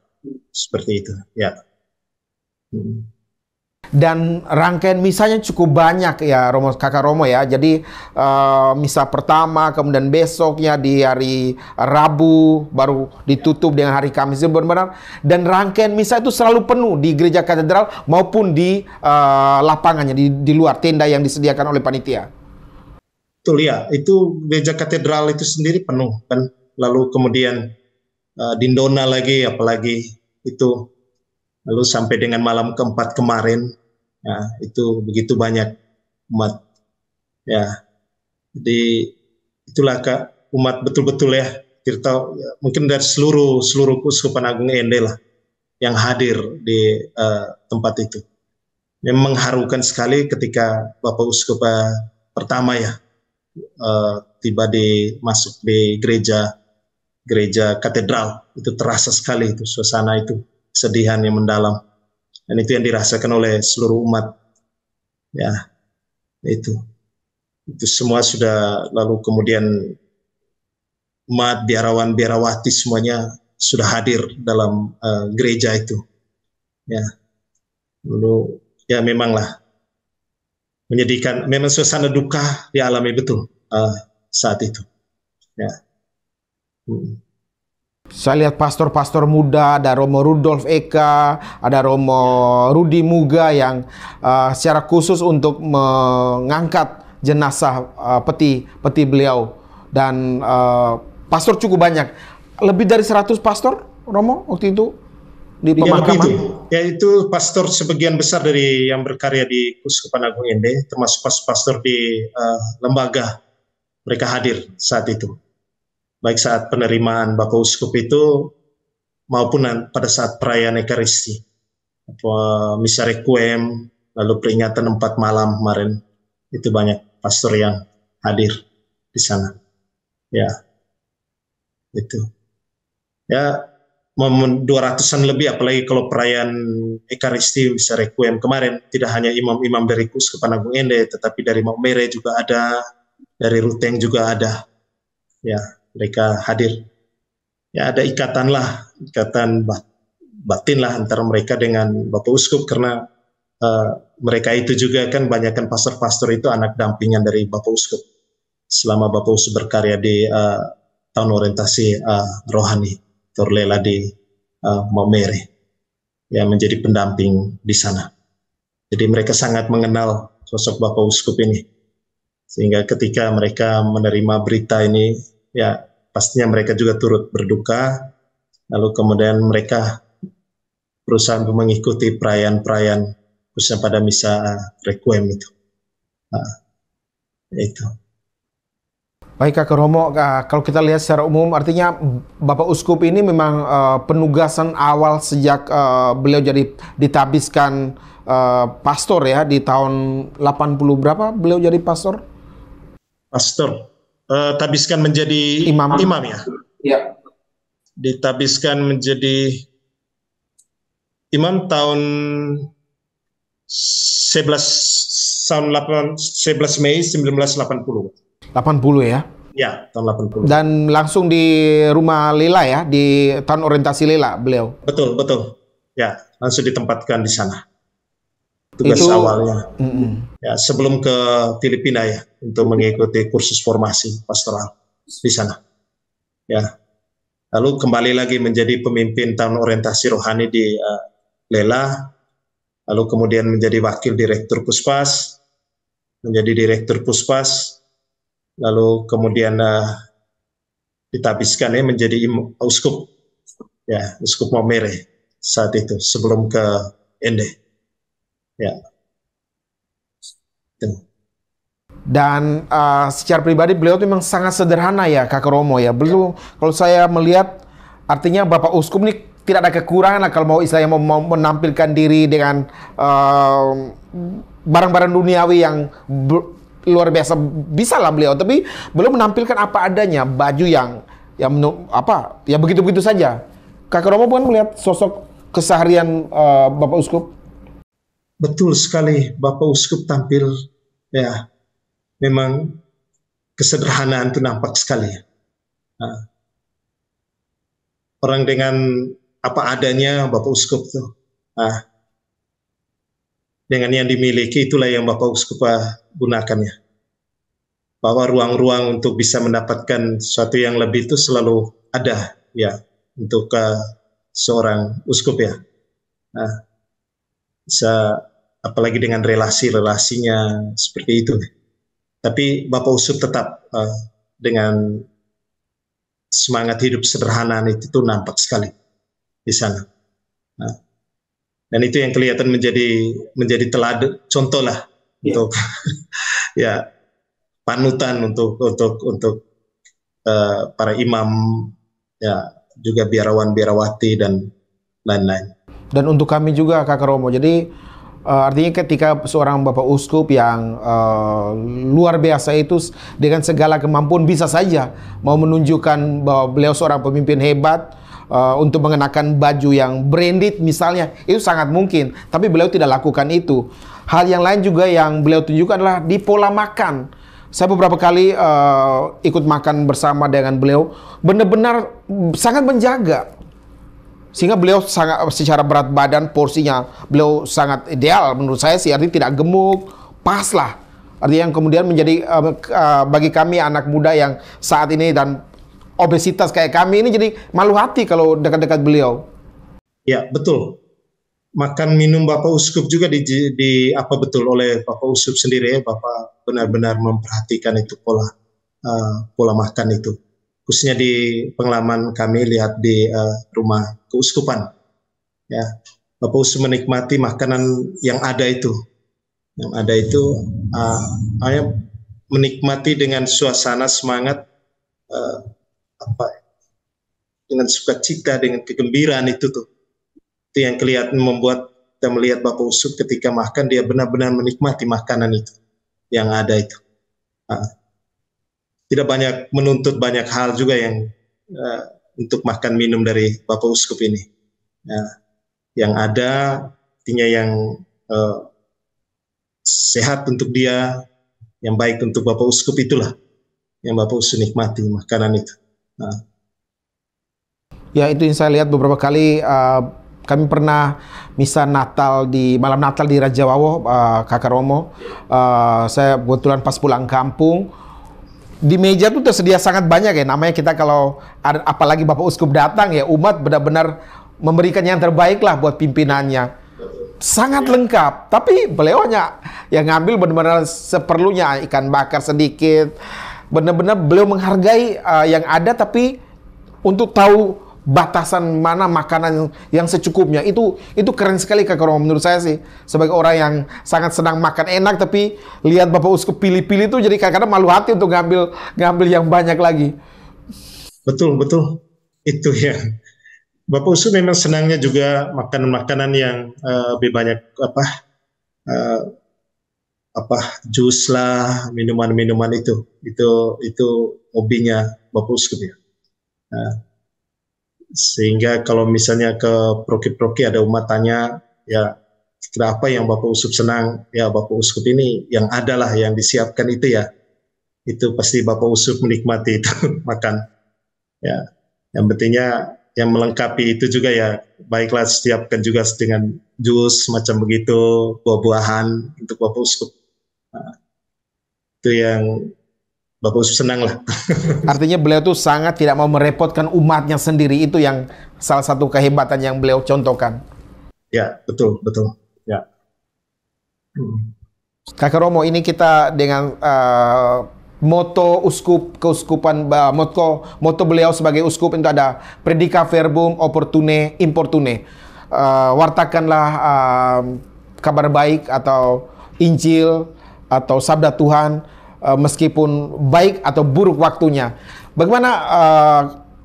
Seperti itu, ya. Hmm dan rangkaian misalnya cukup banyak ya Romo kakak Romo ya jadi uh, misa pertama kemudian besoknya di hari Rabu baru ditutup dengan hari Kamis itu benar-benar dan rangkaian misa itu selalu penuh di gereja katedral maupun di uh, lapangannya di, di luar tenda yang disediakan oleh panitia betul ya itu gereja katedral itu sendiri penuh kan lalu kemudian uh, dindona lagi apalagi itu lalu sampai dengan malam keempat kemarin ya, itu begitu banyak umat ya jadi itulah kak umat betul-betul ya Tirta ya, mungkin dari seluruh seluruh kusupan Agung Ende lah yang hadir di uh, tempat itu memang mengharukan sekali ketika Bapak Uskup pertama ya uh, tiba di masuk di gereja gereja katedral itu terasa sekali itu suasana itu kesedihan yang mendalam. Dan itu yang dirasakan oleh seluruh umat. Ya, itu. Itu semua sudah lalu kemudian umat, biarawan, biarawati semuanya sudah hadir dalam uh, gereja itu. Ya, lalu ya memanglah menyedihkan. Memang suasana duka dialami betul uh, saat itu. Ya. Hmm. Saya lihat pastor-pastor muda, ada Romo Rudolf Eka, ada Romo Rudi Muga yang uh, secara khusus untuk mengangkat jenazah uh, peti peti beliau dan uh, pastor cukup banyak. Lebih dari 100 pastor Romo waktu itu di ya, pemakaman. Ya, itu, pastor sebagian besar dari yang berkarya di Kuskupan Agung Ende termasuk pas pastor di uh, lembaga mereka hadir saat itu baik saat penerimaan Bapak Uskup itu maupun pada saat perayaan Ekaristi, misa requiem, lalu peringatan empat malam kemarin itu banyak pastor yang hadir di sana. Ya, itu. Ya, dua ratusan lebih apalagi kalau perayaan Ekaristi bisa requiem kemarin tidak hanya imam-imam dari Kus ke Panagung Ende tetapi dari Mere juga ada dari Ruteng juga ada ya mereka hadir. Ya ada ikatan lah, ikatan batin lah antara mereka dengan Bapak Uskup karena uh, mereka itu juga kan banyakkan pastor-pastor itu anak dampingan dari Bapak Uskup selama Bapak Uskup berkarya di uh, tahun orientasi uh, rohani Torlela di uh, Maumere ya menjadi pendamping di sana. Jadi mereka sangat mengenal sosok Bapak Uskup ini. Sehingga ketika mereka menerima berita ini, ya pastinya mereka juga turut berduka. Lalu kemudian mereka berusaha mengikuti perayaan-perayaan khususnya pada misa requiem itu. Nah, itu. Baik Kak Romo, kalau kita lihat secara umum artinya Bapak Uskup ini memang eh, penugasan awal sejak eh, beliau jadi ditabiskan eh, pastor ya di tahun 80 berapa beliau jadi pastor? Pastor uh, tabiskan menjadi imam, imam ya? Iya. Ditabiskan menjadi imam tahun 11 tahun 8, 11 Mei 1980. 80 ya? Ya, tahun 80. Dan langsung di rumah Lila ya, di tahun orientasi Lila beliau. Betul, betul. Ya, langsung ditempatkan di sana tugas itu, awalnya. Mm -mm. Ya, sebelum ke Filipina ya untuk mengikuti kursus formasi pastoral di sana. Ya. Lalu kembali lagi menjadi pemimpin tahun orientasi rohani di uh, Lela. Lalu kemudian menjadi wakil direktur Puspas, menjadi direktur Puspas. Lalu kemudian uh, ditabiskan ya menjadi uskup. Ya, uskup Momere saat itu sebelum ke Ende Ya. Dan uh, secara pribadi beliau memang sangat sederhana ya Kak Romo ya. Belum kalau saya melihat artinya Bapak Uskup nih tidak ada kekurangan lah kalau mau istilahnya mau, mau menampilkan diri dengan barang eh, barang-barang duniawi yang luar biasa bisa lah beliau tapi belum menampilkan apa adanya baju yang yang apa ya begitu-begitu saja Kak Romo pun melihat sosok keseharian uh, Bapak Uskup betul sekali Bapak Uskup tampil ya memang kesederhanaan itu nampak sekali. Nah, orang dengan apa adanya Bapak Uskup tuh. Nah, dengan yang dimiliki itulah yang Bapak Uskup ah, gunakan ya. Bahwa ruang-ruang untuk bisa mendapatkan sesuatu yang lebih itu selalu ada ya untuk uh, seorang uskup ya. Nah, bisa apalagi dengan relasi-relasinya seperti itu. Tapi Bapak Usup tetap uh, dengan semangat hidup sederhana itu tuh nampak sekali di sana. Nah, dan itu yang kelihatan menjadi menjadi teladan contoh lah yeah. untuk ya panutan untuk untuk untuk uh, para imam ya juga biarawan biarawati dan lain-lain dan untuk kami juga Kak Romo. Jadi uh, artinya ketika seorang Bapak Uskup yang uh, luar biasa itu dengan segala kemampuan bisa saja mau menunjukkan bahwa beliau seorang pemimpin hebat uh, untuk mengenakan baju yang branded misalnya itu sangat mungkin, tapi beliau tidak lakukan itu. Hal yang lain juga yang beliau tunjukkan adalah di pola makan. Saya beberapa kali uh, ikut makan bersama dengan beliau, benar-benar sangat menjaga sehingga beliau sangat secara berat badan porsinya beliau sangat ideal menurut saya sih artinya tidak gemuk pas lah artinya yang kemudian menjadi uh, uh, bagi kami anak muda yang saat ini dan obesitas kayak kami ini jadi malu hati kalau dekat-dekat beliau ya betul makan minum Bapak Uskup juga di, di apa betul oleh Bapak Uskup sendiri ya Bapak benar-benar memperhatikan itu pola uh, pola makan itu khususnya di pengalaman kami lihat di uh, rumah keuskupan. Ya, Bapak Usu menikmati makanan yang ada itu, yang ada itu, uh, eh, ayo menikmati dengan suasana semangat uh, apa, dengan sukacita, dengan kegembiraan itu tuh, itu yang kelihatan membuat kita melihat Bapak Usu ketika makan dia benar-benar menikmati makanan itu yang ada itu. Uh, tidak banyak menuntut banyak hal juga yang uh, untuk makan minum dari Bapak Uskup ini. Nah, yang ada artinya yang uh, sehat untuk dia, yang baik untuk Bapak Uskup itulah yang Bapak Uskup nikmati makanan itu. Nah. Ya itu yang saya lihat beberapa kali uh, kami pernah misa Natal di malam Natal di Raja Wawo, uh, Kakak Romo. Uh, saya kebetulan pas pulang kampung di meja itu tersedia sangat banyak ya namanya kita kalau ada, apalagi Bapak Uskup datang ya umat benar-benar memberikan yang terbaik lah buat pimpinannya sangat lengkap tapi beliau hanya yang ngambil benar-benar seperlunya ikan bakar sedikit benar-benar beliau menghargai uh, yang ada tapi untuk tahu batasan mana makanan yang secukupnya itu itu keren sekali kak kalau menurut saya sih sebagai orang yang sangat senang makan enak tapi lihat bapak uskup pilih-pilih tuh jadi kadang-kadang malu hati untuk ngambil ngambil yang banyak lagi betul betul itu ya bapak uskup memang senangnya juga makan makanan yang uh, lebih banyak apa uh, apa jus lah minuman-minuman itu itu itu hobinya bapak uskup ya uh, sehingga kalau misalnya ke proki-proki ada umat tanya ya kenapa apa yang Bapak Usup senang ya Bapak Usup ini yang adalah yang disiapkan itu ya itu pasti Bapak Usup menikmati itu makan ya yang pentingnya yang melengkapi itu juga ya baiklah siapkan juga dengan jus macam begitu buah-buahan untuk Bapak Usup nah, itu yang Bapak Yusuf senang lah. Artinya beliau tuh sangat tidak mau merepotkan umatnya sendiri itu yang salah satu kehebatan yang beliau contohkan. Ya betul betul ya. Hmm. Kakak Romo ini kita dengan uh, moto uskup keuskupan uh, moto moto beliau sebagai uskup itu ada predica verbum opportune importune. Uh, wartakanlah uh, kabar baik atau Injil atau sabda Tuhan Eh, meskipun baik atau buruk waktunya. Bagaimana uh,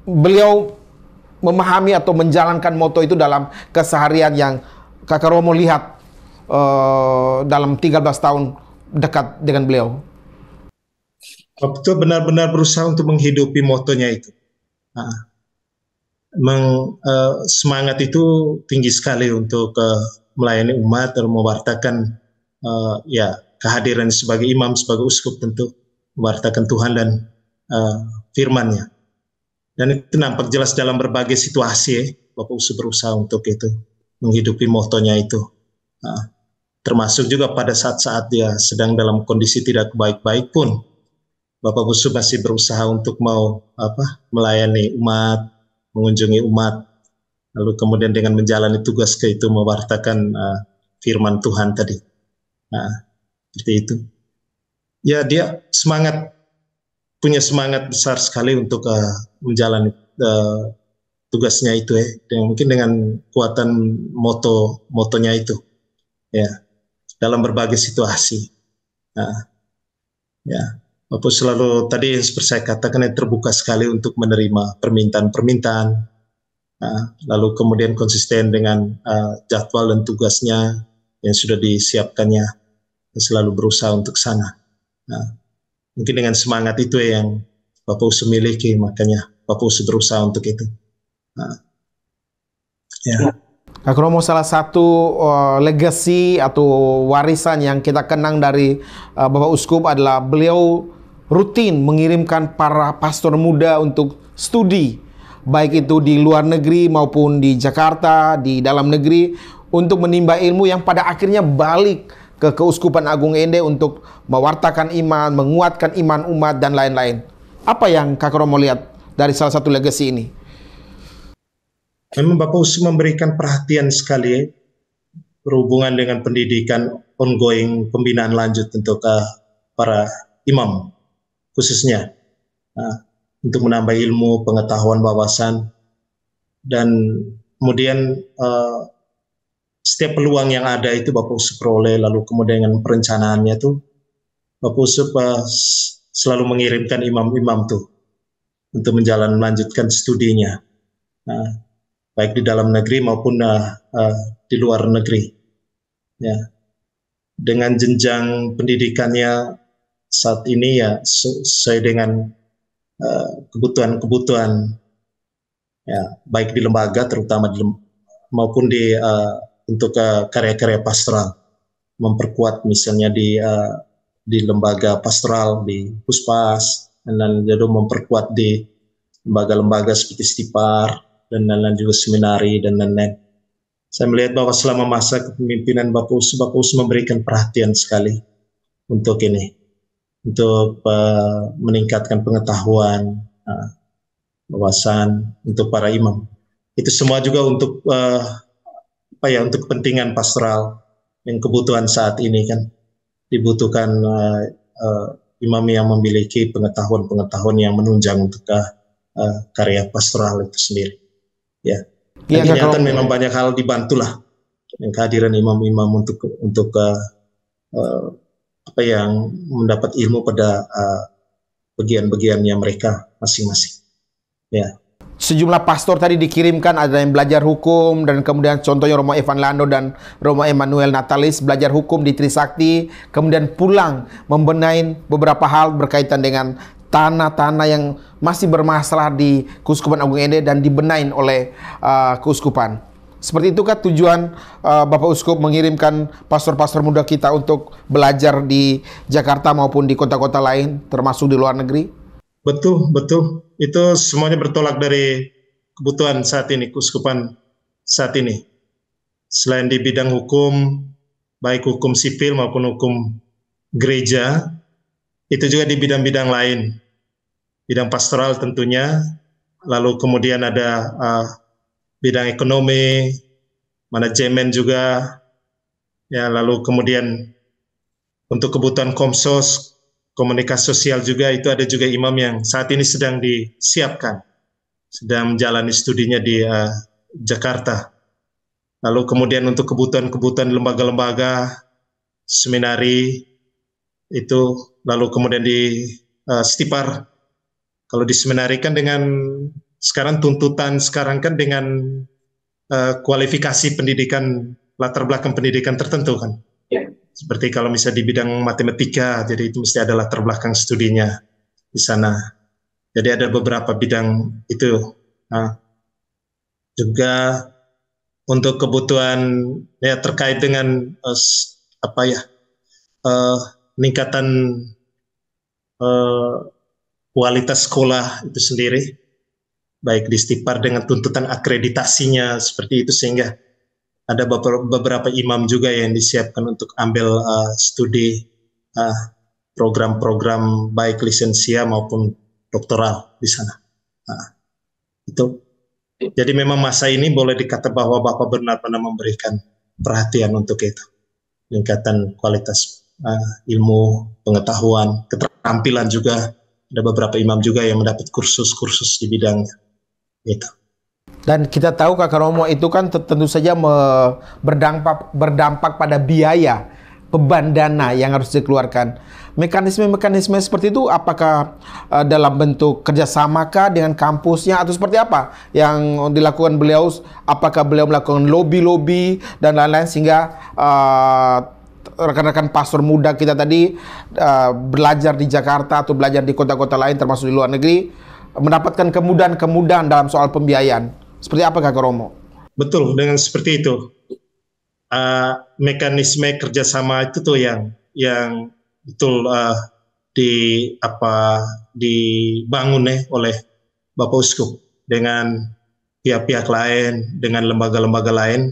beliau memahami atau menjalankan moto itu dalam keseharian yang Kakak Romo lihat uh, dalam 13 tahun dekat dengan beliau? Waktu benar-benar berusaha untuk menghidupi motonya itu. Nah, meng, uh, semangat itu tinggi sekali untuk uh, melayani umat dan mewartakan uh, ya kehadiran sebagai imam, sebagai uskup tentu mewartakan Tuhan dan uh, eh, firman Dan itu nampak jelas dalam berbagai situasi, eh, Bapak Usu berusaha untuk itu, menghidupi motonya itu. Uh, termasuk juga pada saat-saat dia sedang dalam kondisi tidak baik-baik pun, Bapak Usu masih berusaha untuk mau apa melayani umat, mengunjungi umat, lalu kemudian dengan menjalani tugas ke itu mewartakan uh, firman Tuhan tadi. Nah, seperti itu ya dia semangat punya semangat besar sekali untuk uh, menjalani uh, tugasnya itu ya dengan, mungkin dengan kuatan moto motonya itu ya dalam berbagai situasi nah, ya Bapak selalu tadi seperti saya katakan yang terbuka sekali untuk menerima permintaan-permintaan nah, lalu kemudian konsisten dengan uh, jadwal dan tugasnya yang sudah disiapkannya selalu berusaha untuk sana. Nah, mungkin dengan semangat itu ya yang Bapak Usu miliki, makanya Bapak Usu berusaha untuk itu. Nah, ya. Kak Romo, salah satu uh, eh, legacy atau warisan yang kita kenang dari uh, Bapak Uskup adalah beliau rutin mengirimkan para pastor muda untuk studi, baik itu di luar negeri maupun di Jakarta, di dalam negeri, untuk menimba ilmu yang pada akhirnya balik ke Keuskupan Agung Ende untuk mewartakan iman, menguatkan iman umat dan lain-lain. Apa yang Kak Romo lihat dari salah satu legasi ini? Memang Bapak Usi memberikan perhatian sekali berhubungan dengan pendidikan ongoing pembinaan lanjut untuk uh, para imam khususnya uh, untuk menambah ilmu, pengetahuan, wawasan dan kemudian uh, setiap peluang yang ada itu Bapak Usop peroleh lalu kemudian dengan perencanaannya tuh Bapak Usop uh, eh, selalu mengirimkan imam-imam tuh untuk menjalan melanjutkan studinya nah, baik di dalam negeri maupun uh, uh, di luar negeri ya dengan jenjang pendidikannya saat ini ya sesuai dengan kebutuhan-kebutuhan ya baik di lembaga terutama di lem maupun di uh, untuk eh, karya-karya pastoral memperkuat misalnya di uh, di lembaga pastoral di puspas dan jadi memperkuat di lembaga-lembaga seperti stipar dan lain-lain juga seminari dan lain-lain. Saya melihat bahwa selama masa kepemimpinan Bapak Us, Bapak Us memberikan perhatian sekali untuk ini, untuk uh, meningkatkan pengetahuan, uh, wawasan untuk para imam. Itu semua juga untuk uh, apa ya untuk kepentingan pastoral yang kebutuhan saat ini kan dibutuhkan uh, uh, imam yang memiliki pengetahuan-pengetahuan yang menunjang untuk uh, karya pastoral itu sendiri. Ya. Iya, kalau... memang banyak hal dibantulah dengan kehadiran imam-imam untuk untuk uh, uh, apa yang mendapat ilmu pada uh, bagian-bagiannya mereka masing-masing. Ya sejumlah pastor tadi dikirimkan ada yang belajar hukum dan kemudian contohnya Romo Evan Lando dan Romo Emmanuel Natalis belajar hukum di Trisakti kemudian pulang membenahi beberapa hal berkaitan dengan tanah-tanah yang masih bermasalah di kuskupan Agung Ende dan dibenain oleh uh, Kuskupan. Seperti kan tujuan uh, Bapak Uskup mengirimkan pastor-pastor muda kita untuk belajar di Jakarta maupun di kota-kota lain termasuk di luar negeri? Betul, betul itu semuanya bertolak dari kebutuhan saat ini, keuskupan saat ini. Selain di bidang hukum, baik hukum sipil maupun hukum gereja, itu juga di bidang-bidang lain. Bidang pastoral tentunya, lalu kemudian ada uh, bidang ekonomi, manajemen juga, ya lalu kemudian untuk kebutuhan komsos komunikasi sosial juga itu ada juga imam yang saat ini sedang disiapkan, sedang menjalani studinya di uh, Jakarta. Lalu kemudian untuk kebutuhan-kebutuhan lembaga-lembaga, seminari itu, lalu kemudian di uh, eh, stipar. Kalau di dengan sekarang tuntutan sekarang kan dengan uh, kualifikasi pendidikan latar belakang pendidikan tertentu kan seperti kalau misalnya di bidang matematika, jadi itu mesti adalah terbelakang studinya di sana. Jadi ada beberapa bidang itu. Nah, juga untuk kebutuhan ya terkait dengan uh, apa ya eh, peningkatan uh, kualitas sekolah itu sendiri, baik di stipar dengan tuntutan akreditasinya seperti itu sehingga ada beberapa imam juga yang disiapkan untuk ambil uh, studi uh, program-program baik lisensia maupun doktoral di sana. Nah, itu. Jadi memang masa ini boleh dikata bahwa Bapak benar-benar memberikan perhatian untuk itu. Peningkatan kualitas uh, ilmu, pengetahuan, keterampilan juga. Ada beberapa imam juga yang mendapat kursus-kursus di bidangnya. Itu. Dan kita tahu kakak Romo itu kan tentu saja berdampak berdampak pada biaya beban dana yang harus dikeluarkan. Mekanisme-mekanisme seperti itu apakah eh, dalam bentuk kerjasamakah dengan kampusnya atau seperti apa yang dilakukan beliau? Apakah beliau melakukan lobby-lobby dan lain-lain sehingga eh, rekan-rekan uh, pastor muda kita tadi uh, belajar di Jakarta atau belajar di kota-kota lain termasuk di luar negeri mendapatkan kemudahan-kemudahan dalam soal pembiayaan? Seperti apa Kak Romo? Betul, dengan seperti itu. Uh, mekanisme kerjasama itu tuh yang yang betul uh, di apa dibangun nih ya oleh Bapak Uskup dengan pihak-pihak lain, dengan lembaga-lembaga lain.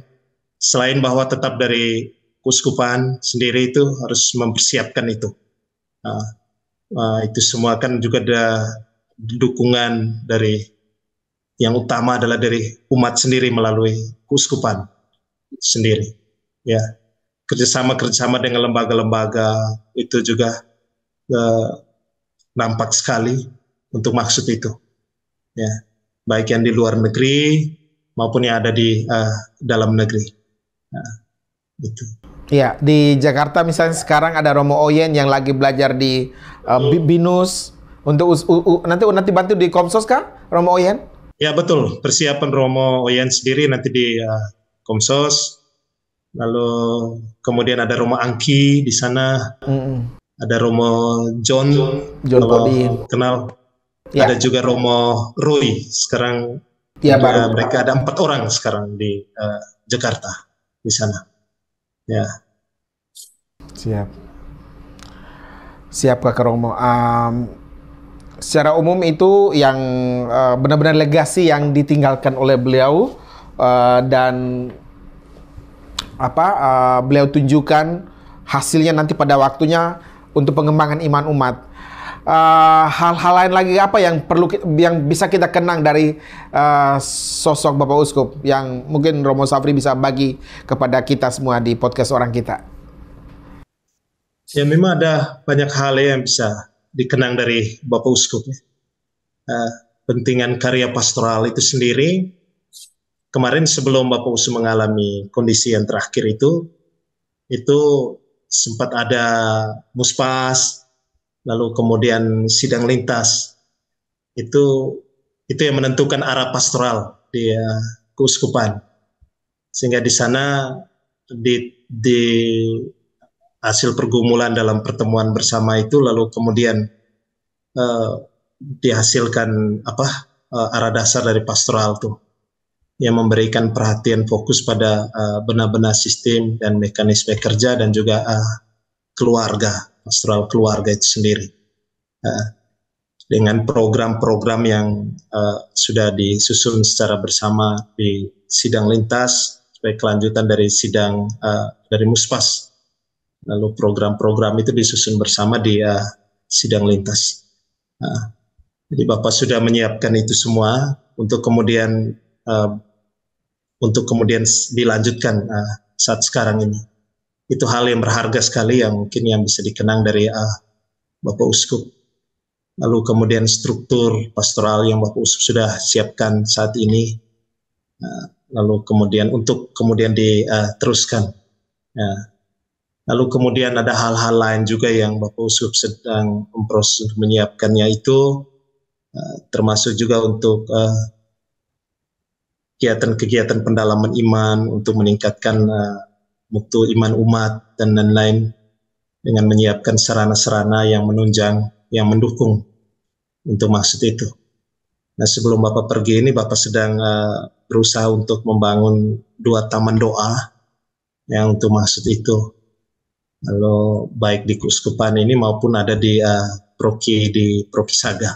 Selain bahwa tetap dari kuskupan sendiri itu harus mempersiapkan itu. Uh, uh, itu semua kan juga ada dukungan dari yang utama adalah dari umat sendiri melalui kuskupan sendiri. Ya, kerjasama-kerjasama dengan lembaga-lembaga itu juga eh, nampak sekali untuk maksud itu. Ya, baik yang di luar negeri maupun yang ada di eh, dalam negeri. Nah, itu. Ya, di Jakarta misalnya sekarang ada Romo Oyen yang lagi belajar di uh, Binus untuk nanti nanti bantu di Komsos kah Romo Oyen? Ya betul, persiapan Romo Oyen sendiri nanti di uh, Komsos, lalu kemudian ada Romo Angki di sana, mm. ada Romo John, John kalau kenal, ya. ada juga Romo Roy sekarang. Ya, ada, baru. Mereka ada empat orang sekarang di uh, Jakarta di sana. Ya. Siap. Siap ke Romo. Um, secara umum itu yang uh, benar-benar legasi yang ditinggalkan oleh beliau uh, dan apa uh, beliau tunjukkan hasilnya nanti pada waktunya untuk pengembangan iman umat. Hal-hal uh, lain lagi apa yang perlu yang bisa kita kenang dari uh, sosok Bapak Uskup yang mungkin Romo Safri bisa bagi kepada kita semua di podcast orang kita. Ya memang ada banyak hal ya yang bisa dikenang dari Bapak Uskup ya. Uh, pentingan karya pastoral itu sendiri kemarin sebelum Bapak Uskup mengalami kondisi yang terakhir itu itu sempat ada muspas lalu kemudian sidang lintas itu itu yang menentukan arah pastoral di uh, keuskupan sehingga di sana di, di hasil pergumulan dalam pertemuan bersama itu lalu kemudian uh, dihasilkan apa uh, arah dasar dari pastoral tuh yang memberikan perhatian fokus pada eh, benar-benar uh, sistem dan mekanisme kerja dan juga keluarga pastoral keluarga itu sendiri dengan program-program yang sudah disusun secara bersama di sidang lintas sebagai kelanjutan dari sidang dari muspas lalu program-program itu disusun bersama di uh, sidang lintas. Nah, jadi Bapak sudah menyiapkan itu semua untuk kemudian uh, untuk kemudian dilanjutkan uh, saat sekarang ini. Itu hal yang berharga sekali yang mungkin yang bisa dikenang dari uh, Bapak Uskup. Lalu kemudian struktur pastoral yang Bapak Uskup sudah siapkan saat ini. Uh, lalu kemudian untuk kemudian diteruskan. Uh, nah, uh, Lalu kemudian ada hal-hal lain juga yang Bapak Usuf sedang memproses untuk menyiapkannya itu, eh, termasuk juga untuk eh, kegiatan-kegiatan pendalaman iman untuk meningkatkan uh, mutu iman umat dan lain-lain dengan menyiapkan sarana-sarana yang menunjang, yang mendukung untuk maksud itu. Nah sebelum Bapak pergi ini Bapak sedang uh, berusaha untuk membangun dua taman doa yang untuk maksud itu kalau baik di keuskupan ini maupun ada di uh, proki di proki saga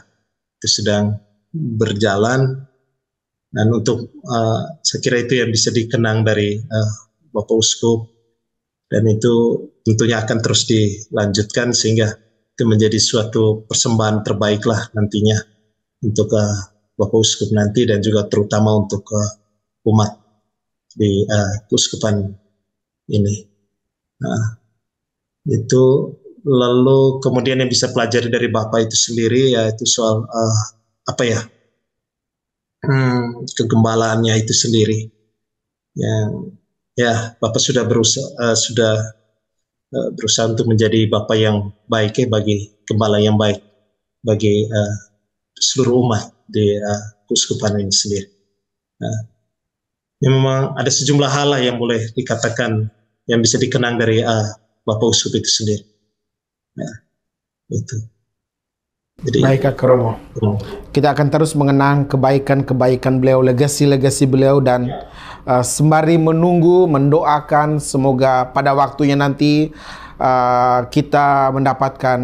itu sedang berjalan dan untuk uh, saya kira itu yang bisa dikenang dari uh, Bapak Uskup dan itu tentunya akan terus dilanjutkan sehingga itu menjadi suatu persembahan terbaiklah nantinya untuk uh, Bapak Uskup nanti dan juga terutama untuk uh, umat di uh, keuskupan ini. Nah, itu lalu kemudian yang bisa pelajari dari bapak itu sendiri yaitu soal uh, apa ya hmm, kegembalaannya itu sendiri yang ya bapak sudah berusaha uh, eh, sudah uh, berusaha untuk menjadi bapak yang baik ya bagi gembala yang baik bagi uh, seluruh umat di uh, kuskupan ini sendiri. Nah, ya memang ada sejumlah hal yang boleh dikatakan yang bisa dikenang dari uh, Bapak Usup itu sendiri. Ya, itu. Jadi, Baik Kak Romo. Kita akan terus mengenang kebaikan-kebaikan beliau, legasi-legasi beliau dan uh, sembari menunggu, mendoakan semoga pada waktunya nanti uh, kita mendapatkan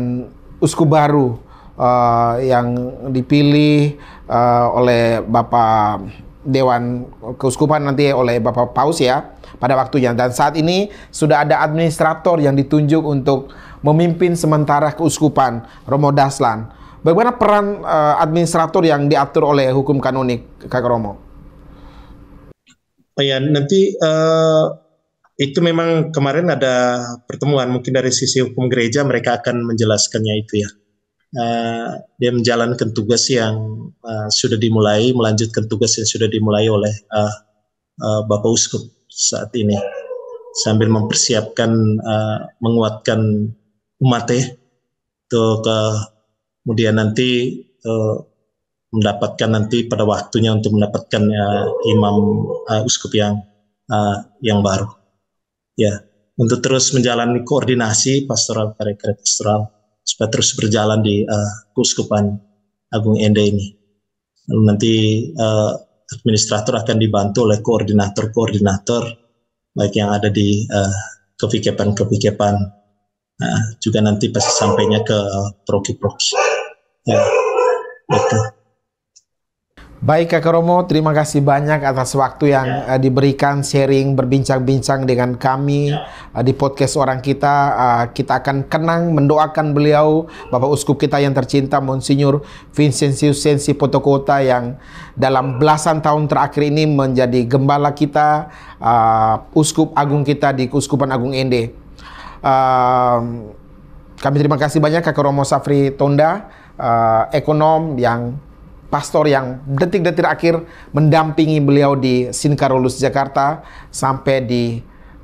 uskup baru uh, yang dipilih uh, oleh Bapak Dewan Keuskupan nanti oleh Bapak Paus ya pada waktunya. Dan saat ini sudah ada administrator yang ditunjuk untuk memimpin sementara keuskupan Romo Daslan. Bagaimana peran uh, administrator yang diatur oleh hukum kanonik, Kak Romo? Oh ya, nanti uh, itu memang kemarin ada pertemuan mungkin dari sisi hukum gereja mereka akan menjelaskannya itu ya. Uh, dia menjalankan tugas yang uh, sudah dimulai, melanjutkan tugas yang sudah dimulai oleh uh, uh, Bapak Uskup saat ini sambil mempersiapkan uh, menguatkan umat untuk ya, uh, kemudian nanti uh, mendapatkan nanti pada waktunya untuk mendapatkan uh, imam uh, uskup yang uh, yang baru ya untuk terus menjalani koordinasi pastoral karya pastoral supaya terus berjalan di uh, Keuskupan Agung Ende ini lalu nanti uh, administrator akan dibantu oleh koordinator-koordinator baik yang ada di uh, eh, kepikiran-kepikiran nah, juga nanti pasti sampainya ke proki-proki ya itu Baik Kak Romo, terima kasih banyak atas waktu yang ya. uh, diberikan sharing berbincang-bincang dengan kami ya. uh, di podcast orang kita. Uh, kita akan kenang mendoakan beliau Bapak Uskup kita yang tercinta Monsinyur Vincentius Sensi Potokota yang dalam belasan tahun terakhir ini menjadi gembala kita uh, Uskup Agung kita di Uskupan Agung Ende. Uh, kami terima kasih banyak Kak Romo Safri Tonda, uh, ekonom yang pastor yang detik-detik akhir mendampingi beliau di Sinkarolus Jakarta sampai di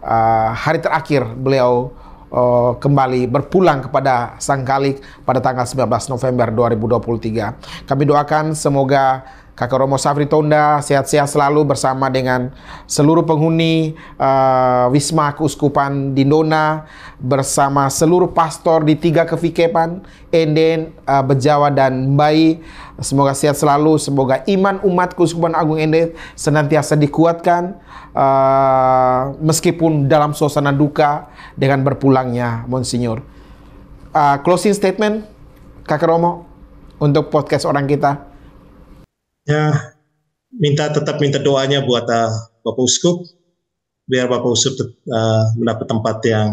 uh, hari terakhir beliau uh, kembali berpulang kepada Sang Kalik pada tanggal 19 November 2023. Kami doakan semoga Kakak Romo Safri Tonda sehat-sehat selalu bersama dengan seluruh penghuni uh, Wisma Keuskupan Dindona bersama seluruh pastor di tiga kevikepan Enden, uh, Bejawa dan Bayi. Semoga sehat selalu, semoga iman umat Keuskupan Agung Enden senantiasa dikuatkan uh, meskipun dalam suasana duka dengan berpulangnya Monsinyur. Uh, closing statement Kakak Romo untuk podcast orang kita ya minta tetap minta doanya buat uh, Bapak Uskup biar Bapak Uskup uh, mendapat tempat yang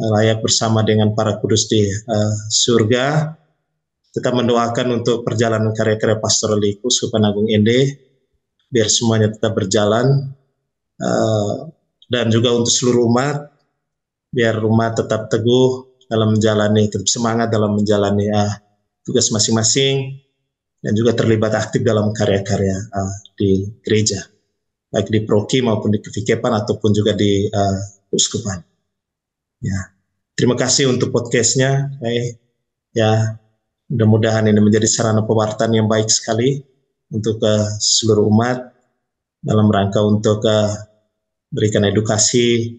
uh, layak bersama dengan para kudus di uh, surga. Tetap mendoakan untuk perjalanan karya-karya Pastor Liku Uskupan Agung Ende biar semuanya tetap berjalan uh, dan juga untuk seluruh umat biar rumah tetap teguh dalam menjalani tetap semangat dalam menjalani uh, tugas masing-masing dan juga terlibat aktif dalam karya-karya uh, di gereja, baik di proki maupun di kevikepan ataupun juga di uh, uskupan. Ya, terima kasih untuk podcastnya. Eh, ya, mudah-mudahan ini menjadi sarana pewartaan yang baik sekali untuk uh, seluruh umat dalam rangka untuk uh, berikan edukasi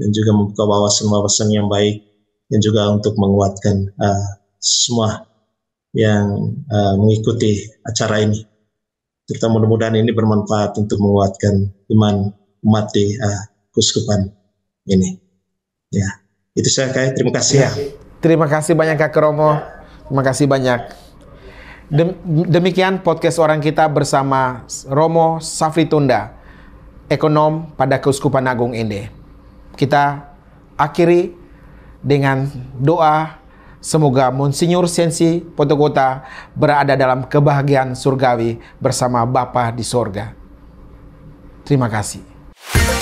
dan juga membuka wawasan-wawasan yang baik dan juga untuk menguatkan uh, semua yang uh, mengikuti acara ini. Serta mudah-mudahan ini bermanfaat untuk menguatkan iman umat di uh, kuskupan ini. Ya, itu saya kayak terima kasih ya. Terima kasih banyak Kak Romo. Terima kasih banyak. demikian podcast orang kita bersama Romo Safri Tunda, ekonom pada Keuskupan Agung Ende. Kita akhiri dengan doa Semoga Monsinyur Sensi Potokota berada dalam kebahagiaan surgawi bersama Bapa di sorga. Terima kasih.